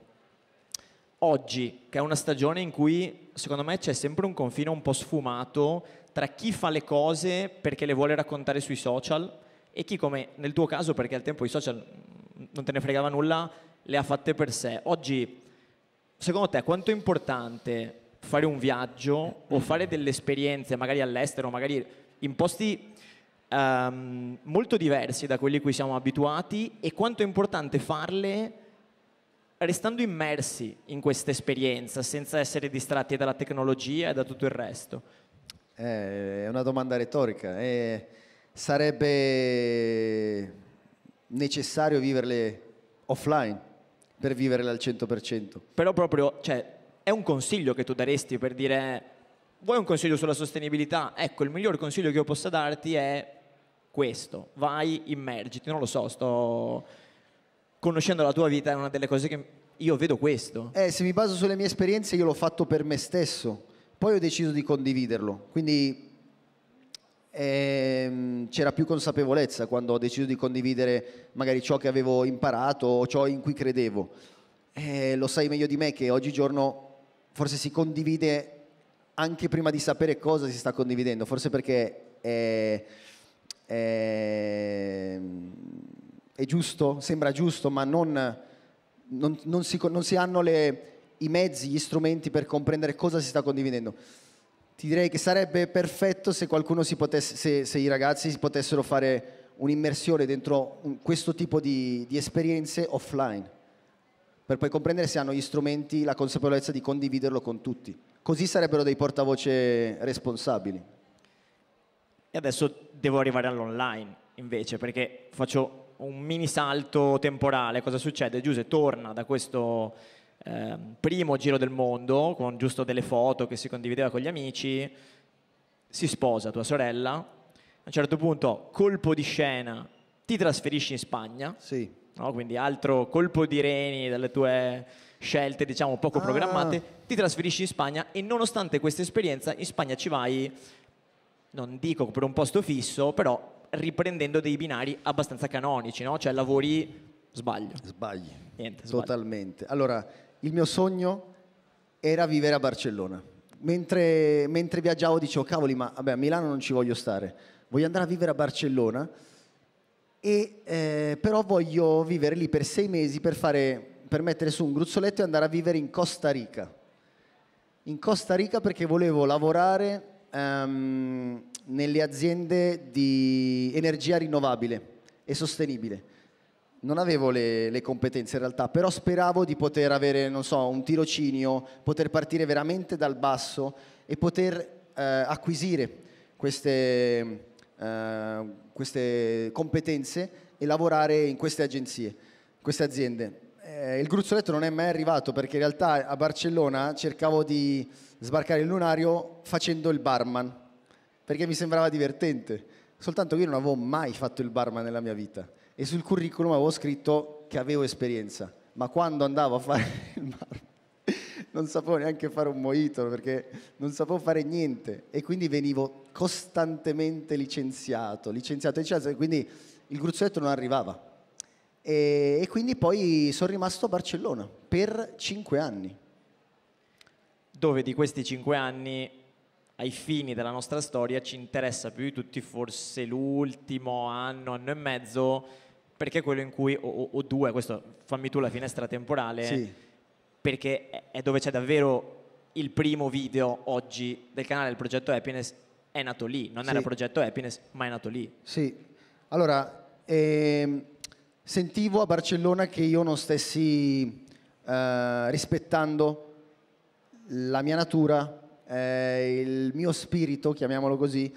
Speaker 1: oggi, che è una stagione in cui secondo me c'è sempre un confine un po' sfumato tra chi fa le cose perché le vuole raccontare sui social e chi come nel tuo caso perché al tempo i social mm, non te ne fregava nulla, le ha fatte per sé. Oggi secondo te quanto è importante fare un viaggio o fare delle esperienze magari all'estero, magari in posti um, molto diversi da quelli a cui siamo abituati e quanto è importante farle restando immersi in questa esperienza, senza essere distratti dalla tecnologia e da tutto il resto?
Speaker 2: Eh, è una domanda retorica. Eh, sarebbe necessario viverle offline per
Speaker 1: viverle al 100%. Però proprio, cioè, è un consiglio che tu daresti per dire, vuoi un consiglio sulla sostenibilità? Ecco, il miglior consiglio che io possa darti è questo, vai, immergiti, non lo so, sto conoscendo la tua vita, è una delle cose che io vedo questo.
Speaker 2: Eh, se mi baso sulle mie esperienze, io l'ho fatto per me stesso, poi ho deciso di condividerlo, quindi ehm, c'era più consapevolezza quando ho deciso di condividere magari ciò che avevo imparato o ciò in cui credevo. Eh, lo sai meglio di me che oggigiorno forse si condivide anche prima di sapere cosa si sta condividendo, forse perché... è... eh, è giusto, sembra giusto, ma non, non, non, si, non si, hanno le, i mezzi, gli strumenti per comprendere cosa si sta condividendo. Ti direi che sarebbe perfetto se, potesse, se, se i ragazzi si potessero fare un'immersione dentro un, questo tipo di, di esperienze offline, per poi comprendere se hanno gli strumenti, la consapevolezza di condividerlo con tutti. Così sarebbero dei
Speaker 1: portavoce responsabili. E adesso devo arrivare all'online invece, perché faccio un mini salto temporale. Cosa succede? Giuse torna da questo eh, primo giro del mondo con giusto delle foto che si condivideva con gli amici, si sposa tua sorella, a un certo punto colpo di scena ti trasferisci in Spagna, sì. no? quindi altro colpo di reni dalle tue scelte diciamo poco ah. programmate, ti trasferisci in Spagna e nonostante questa esperienza in Spagna ci vai, non dico per un posto fisso, però riprendendo dei binari abbastanza canonici, no? Cioè lavori sbaglio. Sbagli. Niente, sbaglio. Totalmente.
Speaker 2: Allora, il mio sogno era vivere a Barcellona. Mentre, mentre viaggiavo dicevo, cavoli, ma vabbè, a Milano non ci voglio stare, voglio andare a vivere a Barcellona, e, eh, però voglio vivere lì per sei mesi per, fare, per mettere su un gruzzoletto e andare a vivere in Costa Rica. In Costa Rica perché volevo lavorare um, nelle aziende di energia rinnovabile e sostenibile. Non avevo le, le, competenze in realtà, però speravo di poter avere, non so, un tirocinio, poter partire veramente dal basso e poter eh, acquisire queste, eh, queste competenze e lavorare in queste agenzie, queste aziende eh, il gruzzoletto non è mai arrivato perché in realtà a Barcellona cercavo di sbarcare il lunario facendo il barman, perché mi sembrava divertente. Soltanto che io non avevo mai fatto il barman nella mia vita e sul curriculum avevo scritto che avevo esperienza, ma quando andavo a fare il barman non sapevo neanche fare un mojito perché non sapevo fare niente e quindi venivo costantemente licenziato, licenziato, licenziato e quindi il gruzzoletto non arrivava. E, e quindi poi sono rimasto a Barcellona per cinque anni.
Speaker 1: Dove di questi cinque anni ai fini della nostra storia ci interessa più di tutti forse l'ultimo anno, anno e mezzo, perché è quello in cui, o, o, due, questo fammi tu la finestra temporale, sì. perché è dove c'è davvero il primo video oggi del canale del progetto Happiness, è nato lì, non sì. era progetto Happiness, ma è nato lì. Sì,
Speaker 2: allora, ehm, sentivo a Barcellona che io non stessi eh, rispettando la mia natura, eh, il mio spirito, chiamiamolo così.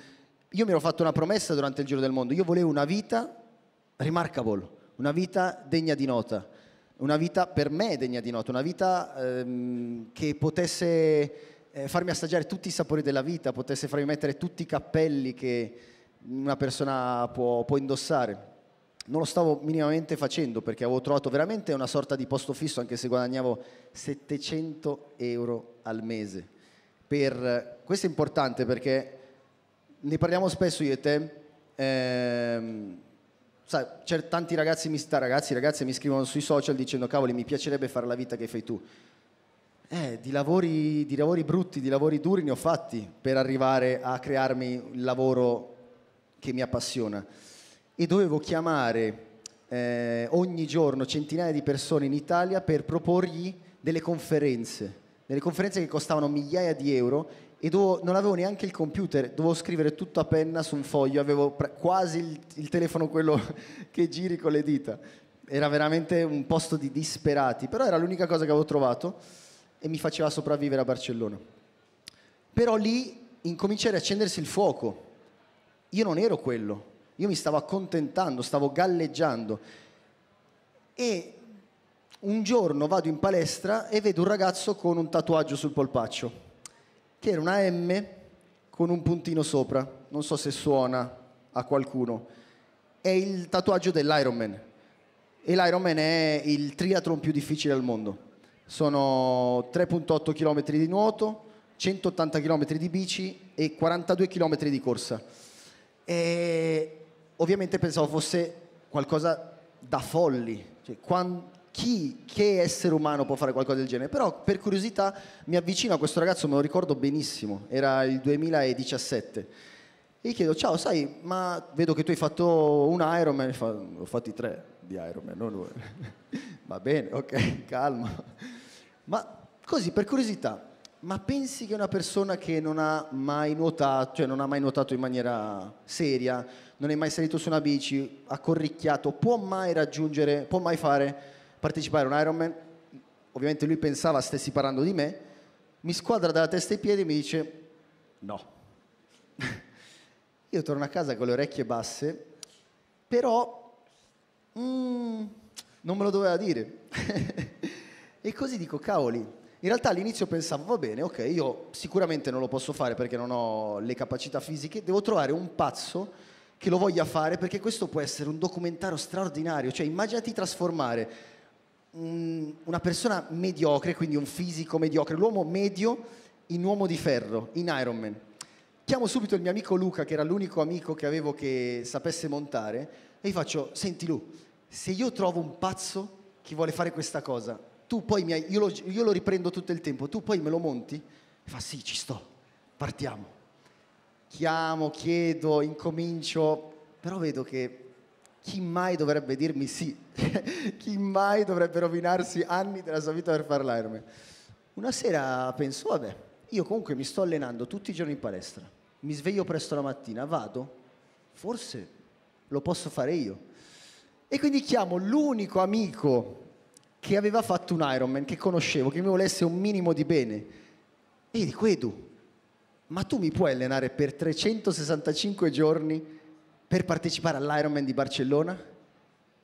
Speaker 2: Io mi ero fatto una promessa durante il giro del mondo, io volevo una vita remarkable, una vita degna di nota, una vita per me degna di nota, una vita ehm, che potesse eh, farmi assaggiare tutti i sapori della vita, potesse farmi mettere tutti i cappelli che una persona può, può indossare non lo stavo minimamente facendo perché avevo trovato veramente una sorta di posto fisso anche se guadagnavo 700 euro al mese. Per, questo è importante perché ne parliamo spesso io e te. Ehm, sai, tanti ragazzi, mi, ragazzi, mi scrivono sui social dicendo cavoli mi piacerebbe fare la vita che fai tu. Eh, di, lavori, di lavori brutti, di lavori duri ne ho fatti per arrivare a crearmi il lavoro che mi appassiona e dovevo chiamare eh, ogni giorno centinaia di persone in Italia per proporgli delle conferenze, delle conferenze che costavano migliaia di euro e dovevo, non avevo neanche il computer, dovevo scrivere tutto a penna su un foglio, avevo pre- quasi il, il telefono quello che giri con le dita. Era veramente un posto di disperati, però era l'unica cosa che avevo trovato e mi faceva sopravvivere a Barcellona. Però lì incominciai a accendersi il fuoco. Io non ero quello, io mi stavo accontentando, stavo galleggiando. E un giorno vado in palestra e vedo un ragazzo con un tatuaggio sul polpaccio, che era una M con un puntino sopra. Non so se suona a qualcuno. È il tatuaggio dell'Ironman. E l'Ironman è il triathlon più difficile al mondo. Sono 3.8 km di nuoto, 180 km di bici e 42 km di corsa. E ovviamente pensavo fosse qualcosa da folli. Cioè, quando, chi, che essere umano può fare qualcosa del genere? Però per curiosità mi avvicino a questo ragazzo, me lo ricordo benissimo, era il 2017. E gli chiedo, ciao, sai, ma vedo che tu hai fatto un Ironman. E fa, ho fatti tre di Ironman, non due. Va bene, ok, calmo. Ma così, per curiosità, ma pensi che una persona che non ha mai nuotato, cioè non ha mai nuotato in maniera seria, non è mai salito su una bici, ha corricchiato, può mai raggiungere, può mai fare, partecipare a un Ironman? Ovviamente lui pensava stessi parlando di me, mi squadra dalla testa ai piedi e mi dice no. Io torno a casa con le orecchie basse, però mm, non me lo doveva dire. e così dico, cavoli, in realtà all'inizio pensavo, va bene, ok, io sicuramente non lo posso fare perché non ho le capacità fisiche, devo trovare un pazzo che lo voglia fare perché questo può essere un documentario straordinario, cioè immaginati trasformare una persona mediocre, quindi un fisico mediocre, l'uomo medio in uomo di ferro, in Iron Man. Chiamo subito il mio amico Luca, che era l'unico amico che avevo che sapesse montare, e gli faccio, senti Lu, se io trovo un pazzo che vuole fare questa cosa, tu poi mi hai, io, lo, io lo riprendo tutto il tempo, tu poi me lo monti? E fa, sì, ci sto, partiamo chiamo, chiedo, incomincio, però vedo che chi mai dovrebbe dirmi sì? chi mai dovrebbe rovinarsi anni della sua vita per parlarmi? Una sera penso, vabbè, io comunque mi sto allenando tutti i giorni in palestra, mi sveglio presto la mattina, vado, forse lo posso fare io. E quindi chiamo l'unico amico che aveva fatto un Ironman, che conoscevo, che mi volesse un minimo di bene. E gli dico, Edu, ma tu mi puoi allenare per 365 giorni per partecipare all'Ironman di Barcellona?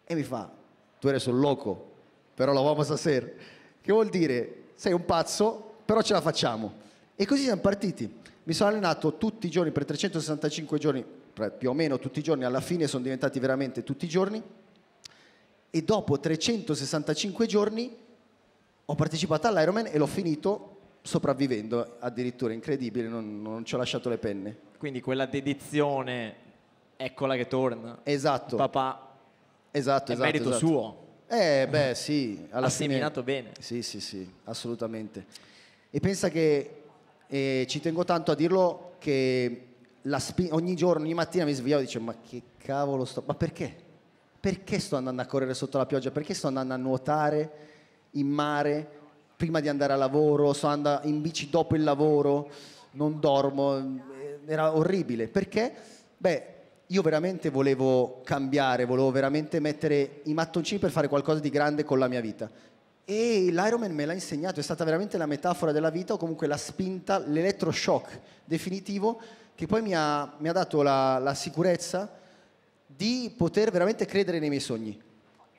Speaker 2: E mi fa, tu eri un loco, però lo vamos a hacer. Che vuol dire, sei un pazzo, però ce la facciamo. E così siamo partiti. Mi sono allenato tutti i giorni, per 365 giorni, più o meno tutti i giorni, alla fine sono diventati veramente tutti i giorni. E dopo 365 giorni ho partecipato all'Ironman e l'ho finito sopravvivendo addirittura, incredibile, non, non ci ho lasciato le penne.
Speaker 1: Quindi quella dedizione, eccola che torna. Esatto. Papà. Esatto, è esatto. merito esatto. suo.
Speaker 2: Eh beh sì. Alla Assimilato fine, bene. Sì, sì, sì, assolutamente. E pensa che, eh, ci tengo tanto a dirlo, che spi- ogni giorno, ogni mattina mi svegliavo e dicevo ma che cavolo sto... Ma perché? Perché sto andando a correre sotto la pioggia? Perché sto andando a nuotare in mare? prima di andare a lavoro, so andare in bici dopo il lavoro, non dormo, eh, era orribile. Perché? Beh, io veramente volevo cambiare, volevo veramente mettere i mattoncini per fare qualcosa di grande con la mia vita. E l'Ironman me l'ha insegnato, è stata veramente la metafora della vita o comunque la spinta, l'elettroshock definitivo che poi mi ha, mi ha dato la, la sicurezza di poter veramente credere nei miei sogni.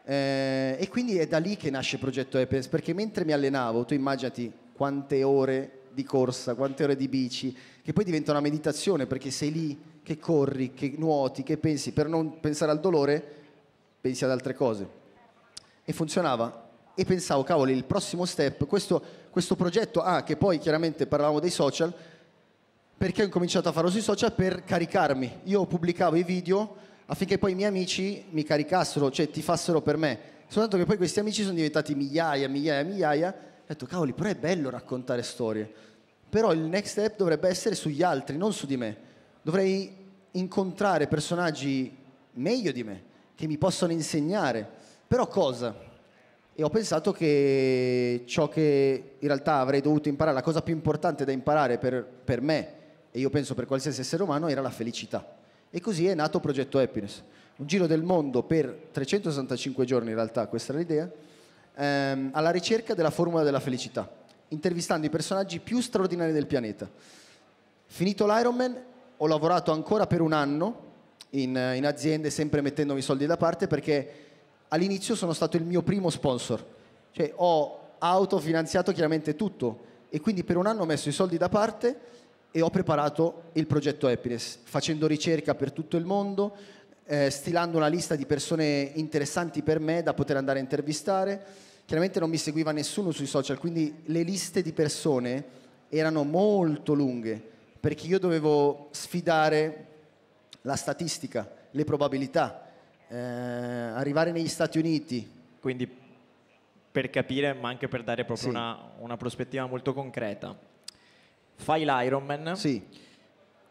Speaker 2: Eh, e quindi è da lì che nasce il progetto Happens, perché mentre mi allenavo, tu immaginati quante ore di corsa, quante ore di bici, che poi diventa una meditazione, perché sei lì che corri, che nuoti, che pensi, per non pensare al dolore, pensi ad altre cose. E funzionava. E pensavo, cavolo, il prossimo step, questo, questo progetto, ah, che poi chiaramente parlavamo dei social, perché ho cominciato a farlo sui social per caricarmi. Io pubblicavo i video affinché poi i miei amici mi caricassero, cioè ti fassero per me. Soltanto che poi questi amici sono diventati migliaia, migliaia, migliaia. Ho detto, cavoli, però è bello raccontare storie. Però il next step dovrebbe essere sugli altri, non su di me. Dovrei incontrare personaggi meglio di me, che mi possono insegnare. Però cosa? e ho pensato che ciò che in realtà avrei dovuto imparare, la cosa più importante da imparare per, per me, e io penso per qualsiasi essere umano, era la felicità. E così è nato Progetto Happiness, un giro del mondo per 365 giorni in realtà, questa era l'idea, ehm, alla ricerca della formula della felicità, intervistando i personaggi più straordinari del pianeta. Finito l'Ironman ho lavorato ancora per un anno in, in aziende, sempre mettendomi soldi da parte perché all'inizio sono stato il mio primo sponsor, cioè ho autofinanziato chiaramente tutto e quindi per un anno ho messo i soldi da parte e ho preparato il progetto Happiness, facendo ricerca per tutto il mondo, eh, stilando una lista di persone interessanti per me da poter andare a intervistare. Chiaramente non mi seguiva nessuno sui social, quindi le liste di persone erano molto lunghe, perché io dovevo sfidare la statistica, le probabilità,
Speaker 1: eh, arrivare negli Stati Uniti. Quindi per capire, ma anche per dare proprio sì. una, una prospettiva molto concreta fai l'Ironman, sì.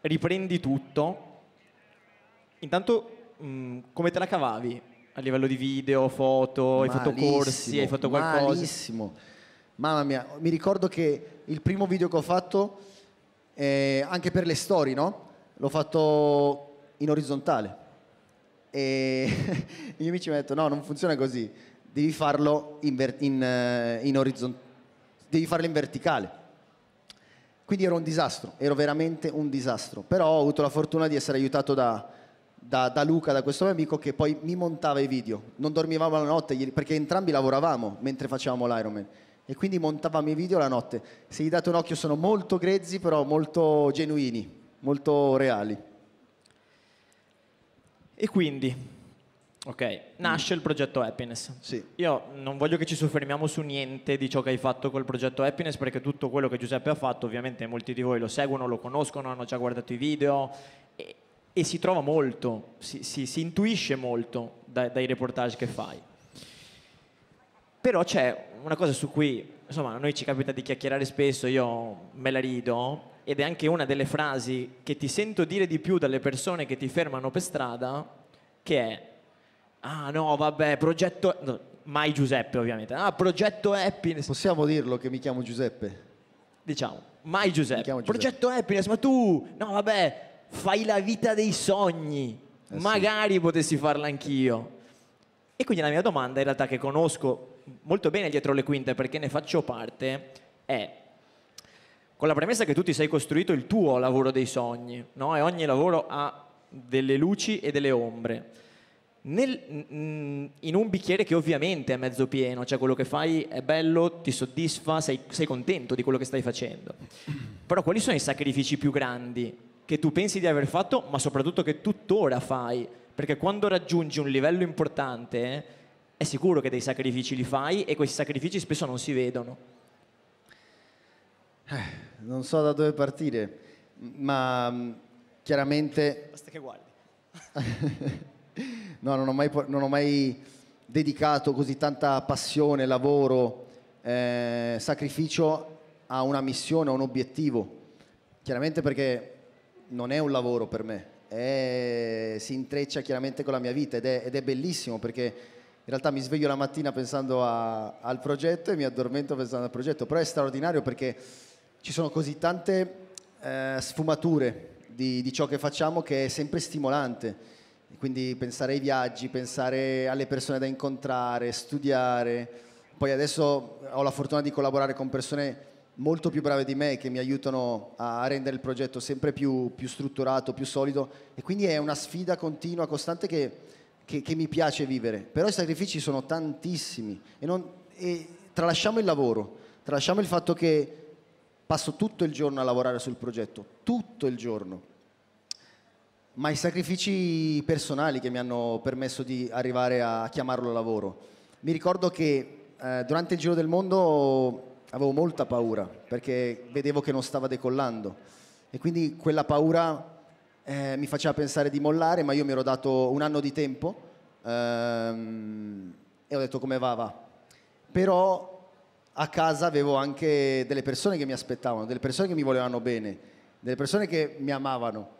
Speaker 1: riprendi tutto. Intanto, mh, mm, come te la cavavi? A livello di video, foto, malissimo, hai fatto corsi, hai fatto qualcosa? Malissimo.
Speaker 2: Mamma mia, mi ricordo che il primo video che ho fatto, eh, anche per le storie, no? L'ho fatto in orizzontale. E i miei amici mi hanno detto, no, non funziona così, devi farlo in, ver- in, eh, in orizzontale, devi farlo in verticale. Quindi ero un disastro, ero veramente un disastro. Però ho avuto la fortuna di essere aiutato da, da, da Luca, da questo mio amico che poi mi montava i video. Non dormivamo la notte perché entrambi lavoravamo mentre facevamo l'Ironman e quindi montavamo i video la notte. Se gli date un occhio sono molto grezzi, però molto genuini, molto reali.
Speaker 1: E quindi Ok, nasce il progetto Happiness. Sì. Io non voglio che ci soffermiamo su niente di ciò che hai fatto col progetto Happiness perché tutto quello che Giuseppe ha fatto, ovviamente molti di voi lo seguono, lo conoscono, hanno già guardato i video e, e si trova molto, si, si, si intuisce molto da, dai reportage che fai. Però c'è una cosa su cui, insomma, a noi ci capita di chiacchierare spesso, io me la rido, ed è anche una delle frasi che ti sento dire di più dalle persone che ti fermano per strada, che è Ah no, vabbè, progetto... no, mai Giuseppe ovviamente. Ah, progetto Happiness. Possiamo dirlo che mi chiamo Giuseppe? Diciamo, mai Giuseppe. Giuseppe. Progetto Happiness, ma tu, no vabbè, fai la vita dei sogni. Eh, Magari sì. potessi farla anch'io. E quindi la mia domanda, in realtà che conosco molto bene dietro le quinte perché ne faccio parte, è con la premessa che tu ti sei costruito il tuo lavoro dei sogni, no? e ogni lavoro ha delle luci e delle ombre. Nel, mm, in un bicchiere che ovviamente è mezzo pieno, cioè quello che fai è bello, ti soddisfa, sei, sei, contento di quello che stai facendo. Però quali sono i sacrifici più grandi che tu pensi di aver fatto, ma soprattutto che tuttora fai? Perché quando raggiungi un livello importante è sicuro che dei sacrifici li fai e questi sacrifici spesso non si vedono.
Speaker 2: Eh, non so da dove partire, ma mm, chiaramente... Basta che guardi. no, non ho, mai, non ho mai, dedicato così tanta passione, lavoro, eh, sacrificio a una missione, a un obiettivo. Chiaramente perché non è un lavoro per me, è, si intreccia chiaramente con la mia vita ed è, ed è bellissimo perché in realtà mi sveglio la mattina pensando a, al progetto e mi addormento pensando al progetto, però è straordinario perché ci sono così tante eh, sfumature di, di, ciò che facciamo che è sempre stimolante quindi pensare ai viaggi, pensare alle persone da incontrare, studiare. Poi adesso ho la fortuna di collaborare con persone molto più brave di me che mi aiutano a rendere il progetto sempre più, più strutturato, più solido e quindi è una sfida continua, costante che, che, che mi piace vivere. Però i sacrifici sono tantissimi e, non, e tralasciamo il lavoro, tralasciamo il fatto che passo tutto il giorno a lavorare sul progetto, tutto il giorno ma i sacrifici personali che mi hanno permesso di arrivare a chiamarlo lavoro. Mi ricordo che eh, durante il giro del mondo avevo molta paura perché vedevo che non stava decollando e quindi quella paura eh, mi faceva pensare di mollare, ma io mi ero dato un anno di tempo ehm, e ho detto come va, va. Però a casa avevo anche delle persone che mi aspettavano, delle persone che mi volevano bene, delle persone che mi amavano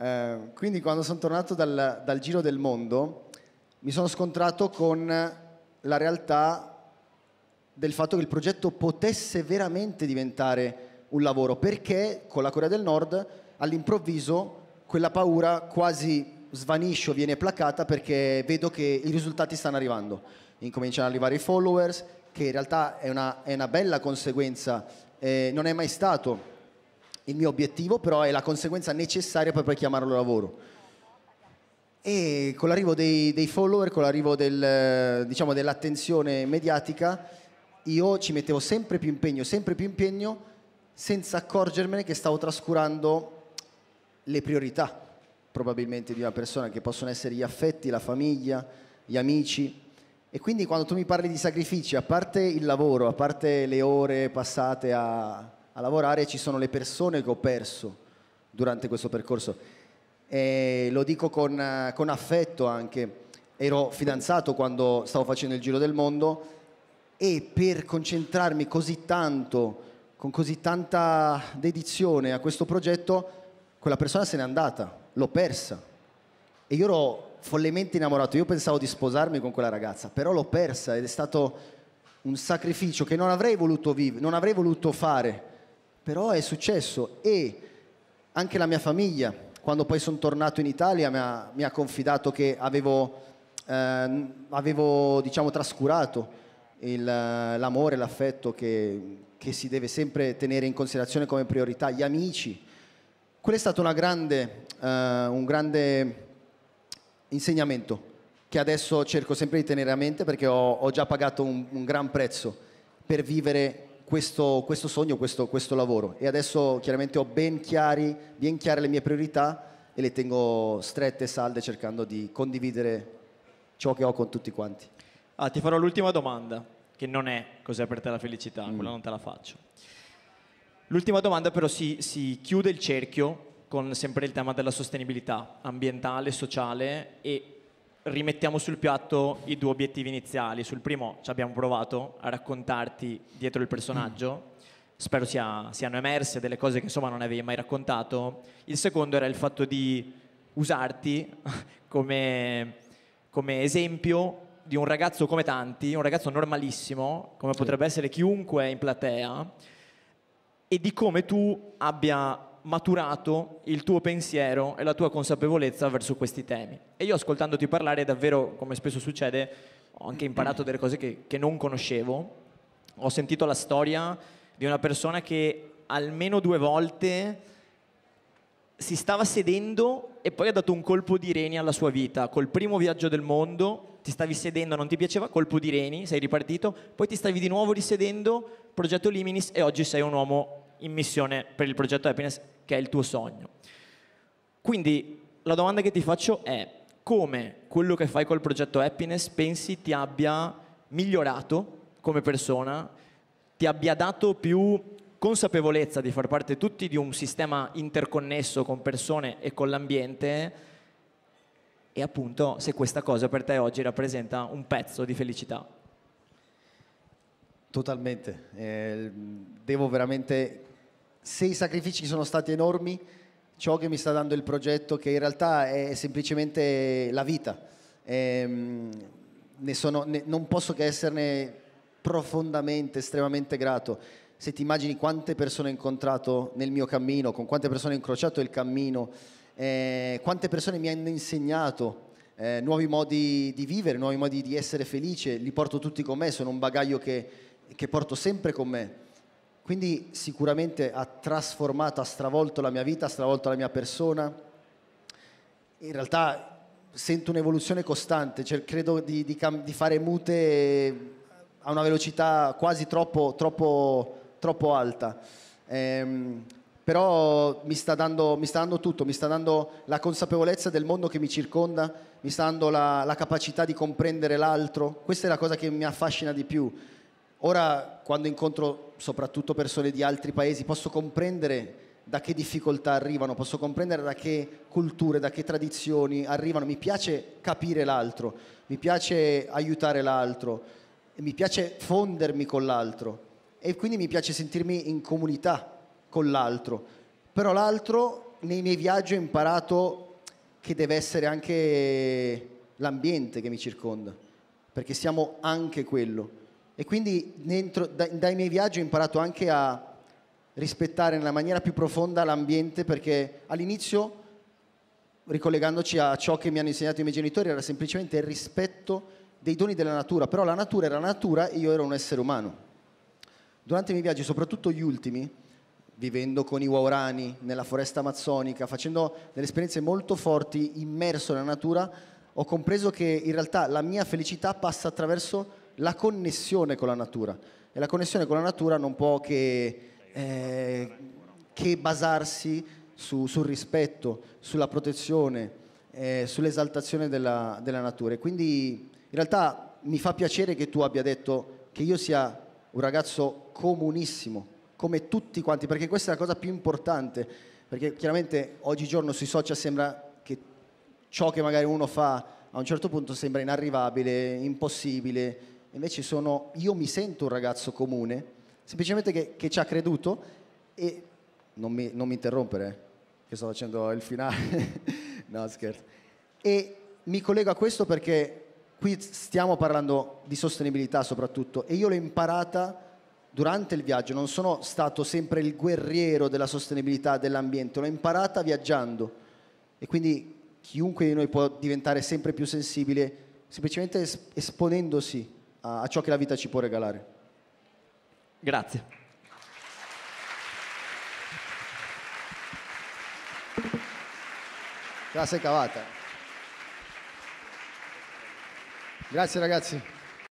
Speaker 2: eh, quindi quando sono tornato dal, dal, giro del mondo mi sono scontrato con la realtà del fatto che il progetto potesse veramente diventare un lavoro, perché con la Corea del Nord all'improvviso quella paura quasi svanisce o viene placata perché vedo che i risultati stanno arrivando, incominciano ad arrivare i followers, che in realtà è una, è una bella conseguenza, eh, non è mai stato il mio obiettivo, però è la conseguenza necessaria per poi chiamarlo lavoro. E con l'arrivo dei, dei, follower, con l'arrivo del, diciamo, dell'attenzione mediatica, io ci mettevo sempre più impegno, sempre più impegno, senza accorgermene che stavo trascurando le priorità, probabilmente, di una persona, che possono essere gli affetti, la famiglia, gli amici. E quindi quando tu mi parli di sacrifici, a parte il lavoro, a parte le ore passate a, a lavorare ci sono le persone che ho perso durante questo percorso. E lo dico con, con affetto anche. Ero fidanzato quando stavo facendo il giro del mondo e per concentrarmi così tanto, con così tanta dedizione a questo progetto, quella persona se n'è andata, l'ho persa. E io ero follemente innamorato, io pensavo di sposarmi con quella ragazza, però l'ho persa ed è stato un sacrificio che non avrei voluto, vivere, non avrei voluto fare però è successo e anche la mia famiglia, quando poi sono tornato in Italia, mi ha, mi ha confidato che avevo, eh, avevo diciamo, trascurato il, l'amore, l'affetto che, che si deve sempre tenere in considerazione come priorità, gli amici. Quello è stato grande, uh, un grande insegnamento che adesso cerco sempre di tenere a mente perché ho, ho già pagato un, un, gran prezzo per vivere questo, questo sogno, questo, questo, lavoro. E adesso chiaramente ho ben, chiari, ben chiare le mie priorità e le tengo strette e salde cercando di condividere
Speaker 1: ciò che ho con tutti quanti. Ah, ti farò l'ultima domanda, che non è cos'è per te la felicità, mm. quella non te la faccio. L'ultima domanda però si, si chiude il cerchio con sempre il tema della sostenibilità ambientale, sociale e rimettiamo sul piatto i due obiettivi iniziali. Sul primo ci abbiamo provato a raccontarti dietro il personaggio, spero sia, siano emerse delle cose che insomma non avevi mai raccontato. Il secondo era il fatto di usarti come, come esempio di un ragazzo come tanti, un ragazzo normalissimo, come potrebbe essere chiunque in platea, e di come tu abbia maturato il tuo pensiero e la tua consapevolezza verso questi temi. E io ascoltandoti parlare davvero, come spesso succede, ho anche imparato delle cose che, che non conoscevo. Ho sentito la storia di una persona che almeno due volte si stava sedendo e poi ha dato un colpo di reni alla sua vita. Col primo viaggio del mondo ti stavi sedendo, non ti piaceva, colpo di reni, sei ripartito, poi ti stavi di nuovo risedendo, progetto Liminis e oggi sei un uomo in missione per il progetto Happiness che è il tuo sogno. Quindi la domanda che ti faccio è come quello che fai col progetto Happiness pensi ti abbia migliorato come persona, ti abbia dato più consapevolezza di far parte tutti di un sistema interconnesso con persone e con l'ambiente e appunto se questa cosa per te oggi rappresenta un pezzo di felicità. Totalmente,
Speaker 2: eh, devo veramente se i sacrifici sono stati enormi, ciò che mi sta dando il progetto, che in realtà è semplicemente la vita, ehm, ne sono, ne, non posso che esserne profondamente, estremamente grato. Se ti immagini quante persone ho incontrato nel mio cammino, con quante persone ho incrociato il cammino, eh, quante persone mi hanno insegnato eh, nuovi modi di vivere, nuovi modi di essere felice, li porto tutti con me, sono un bagaglio che, che porto sempre con me. Quindi sicuramente ha trasformato, ha stravolto la mia vita, ha stravolto la mia persona. In realtà sento un'evoluzione costante, cioè, credo di, di, di, fare mute eh, a una velocità quasi troppo, troppo, troppo alta. Ehm, però mi sta, dando, mi sta, dando, tutto, mi sta dando la consapevolezza del mondo che mi circonda, mi sta dando la, la capacità di comprendere l'altro, questa è la cosa che mi affascina di più. Ora quando incontro soprattutto persone di altri paesi, posso comprendere da che difficoltà arrivano, posso comprendere da che culture, da che tradizioni arrivano, mi piace capire l'altro, mi piace aiutare l'altro, mi piace fondermi con l'altro e quindi mi piace sentirmi in comunità con l'altro, però l'altro nei miei viaggi ho imparato che deve essere anche l'ambiente che mi circonda, perché siamo anche quello e quindi dentro, dai, dai miei viaggi ho imparato anche a rispettare nella maniera più profonda l'ambiente perché all'inizio, ricollegandoci a ciò che mi hanno insegnato i miei genitori, era semplicemente il rispetto dei doni della natura, però la natura era natura e io ero un essere umano. Durante i miei viaggi, soprattutto gli ultimi, vivendo con i Waurani nella foresta amazzonica, facendo delle esperienze molto forti, immerso nella natura, ho compreso che in realtà la mia felicità passa attraverso la connessione con la natura. E la connessione con la natura non può che, eh, che basarsi su, sul rispetto, sulla protezione, eh, sull'esaltazione della, della natura. E quindi in realtà mi fa piacere che tu abbia detto che io sia un ragazzo comunissimo, come tutti quanti, perché questa è la cosa più importante, perché chiaramente oggigiorno sui social sembra che ciò che magari uno fa a un certo punto sembra inarrivabile, impossibile, invece sono, io mi sento un ragazzo comune, semplicemente che, che ci ha creduto e non mi, non mi interrompere, eh, che sto facendo il finale, no scherzo. E mi collego a questo perché qui stiamo parlando di sostenibilità soprattutto e io l'ho imparata durante il viaggio, non sono stato sempre il guerriero della sostenibilità dell'ambiente, l'ho imparata viaggiando e quindi chiunque di noi può diventare sempre più sensibile semplicemente esponendosi a, a ciò che la vita ci può regalare. Grazie. Te la sei cavata. Grazie ragazzi.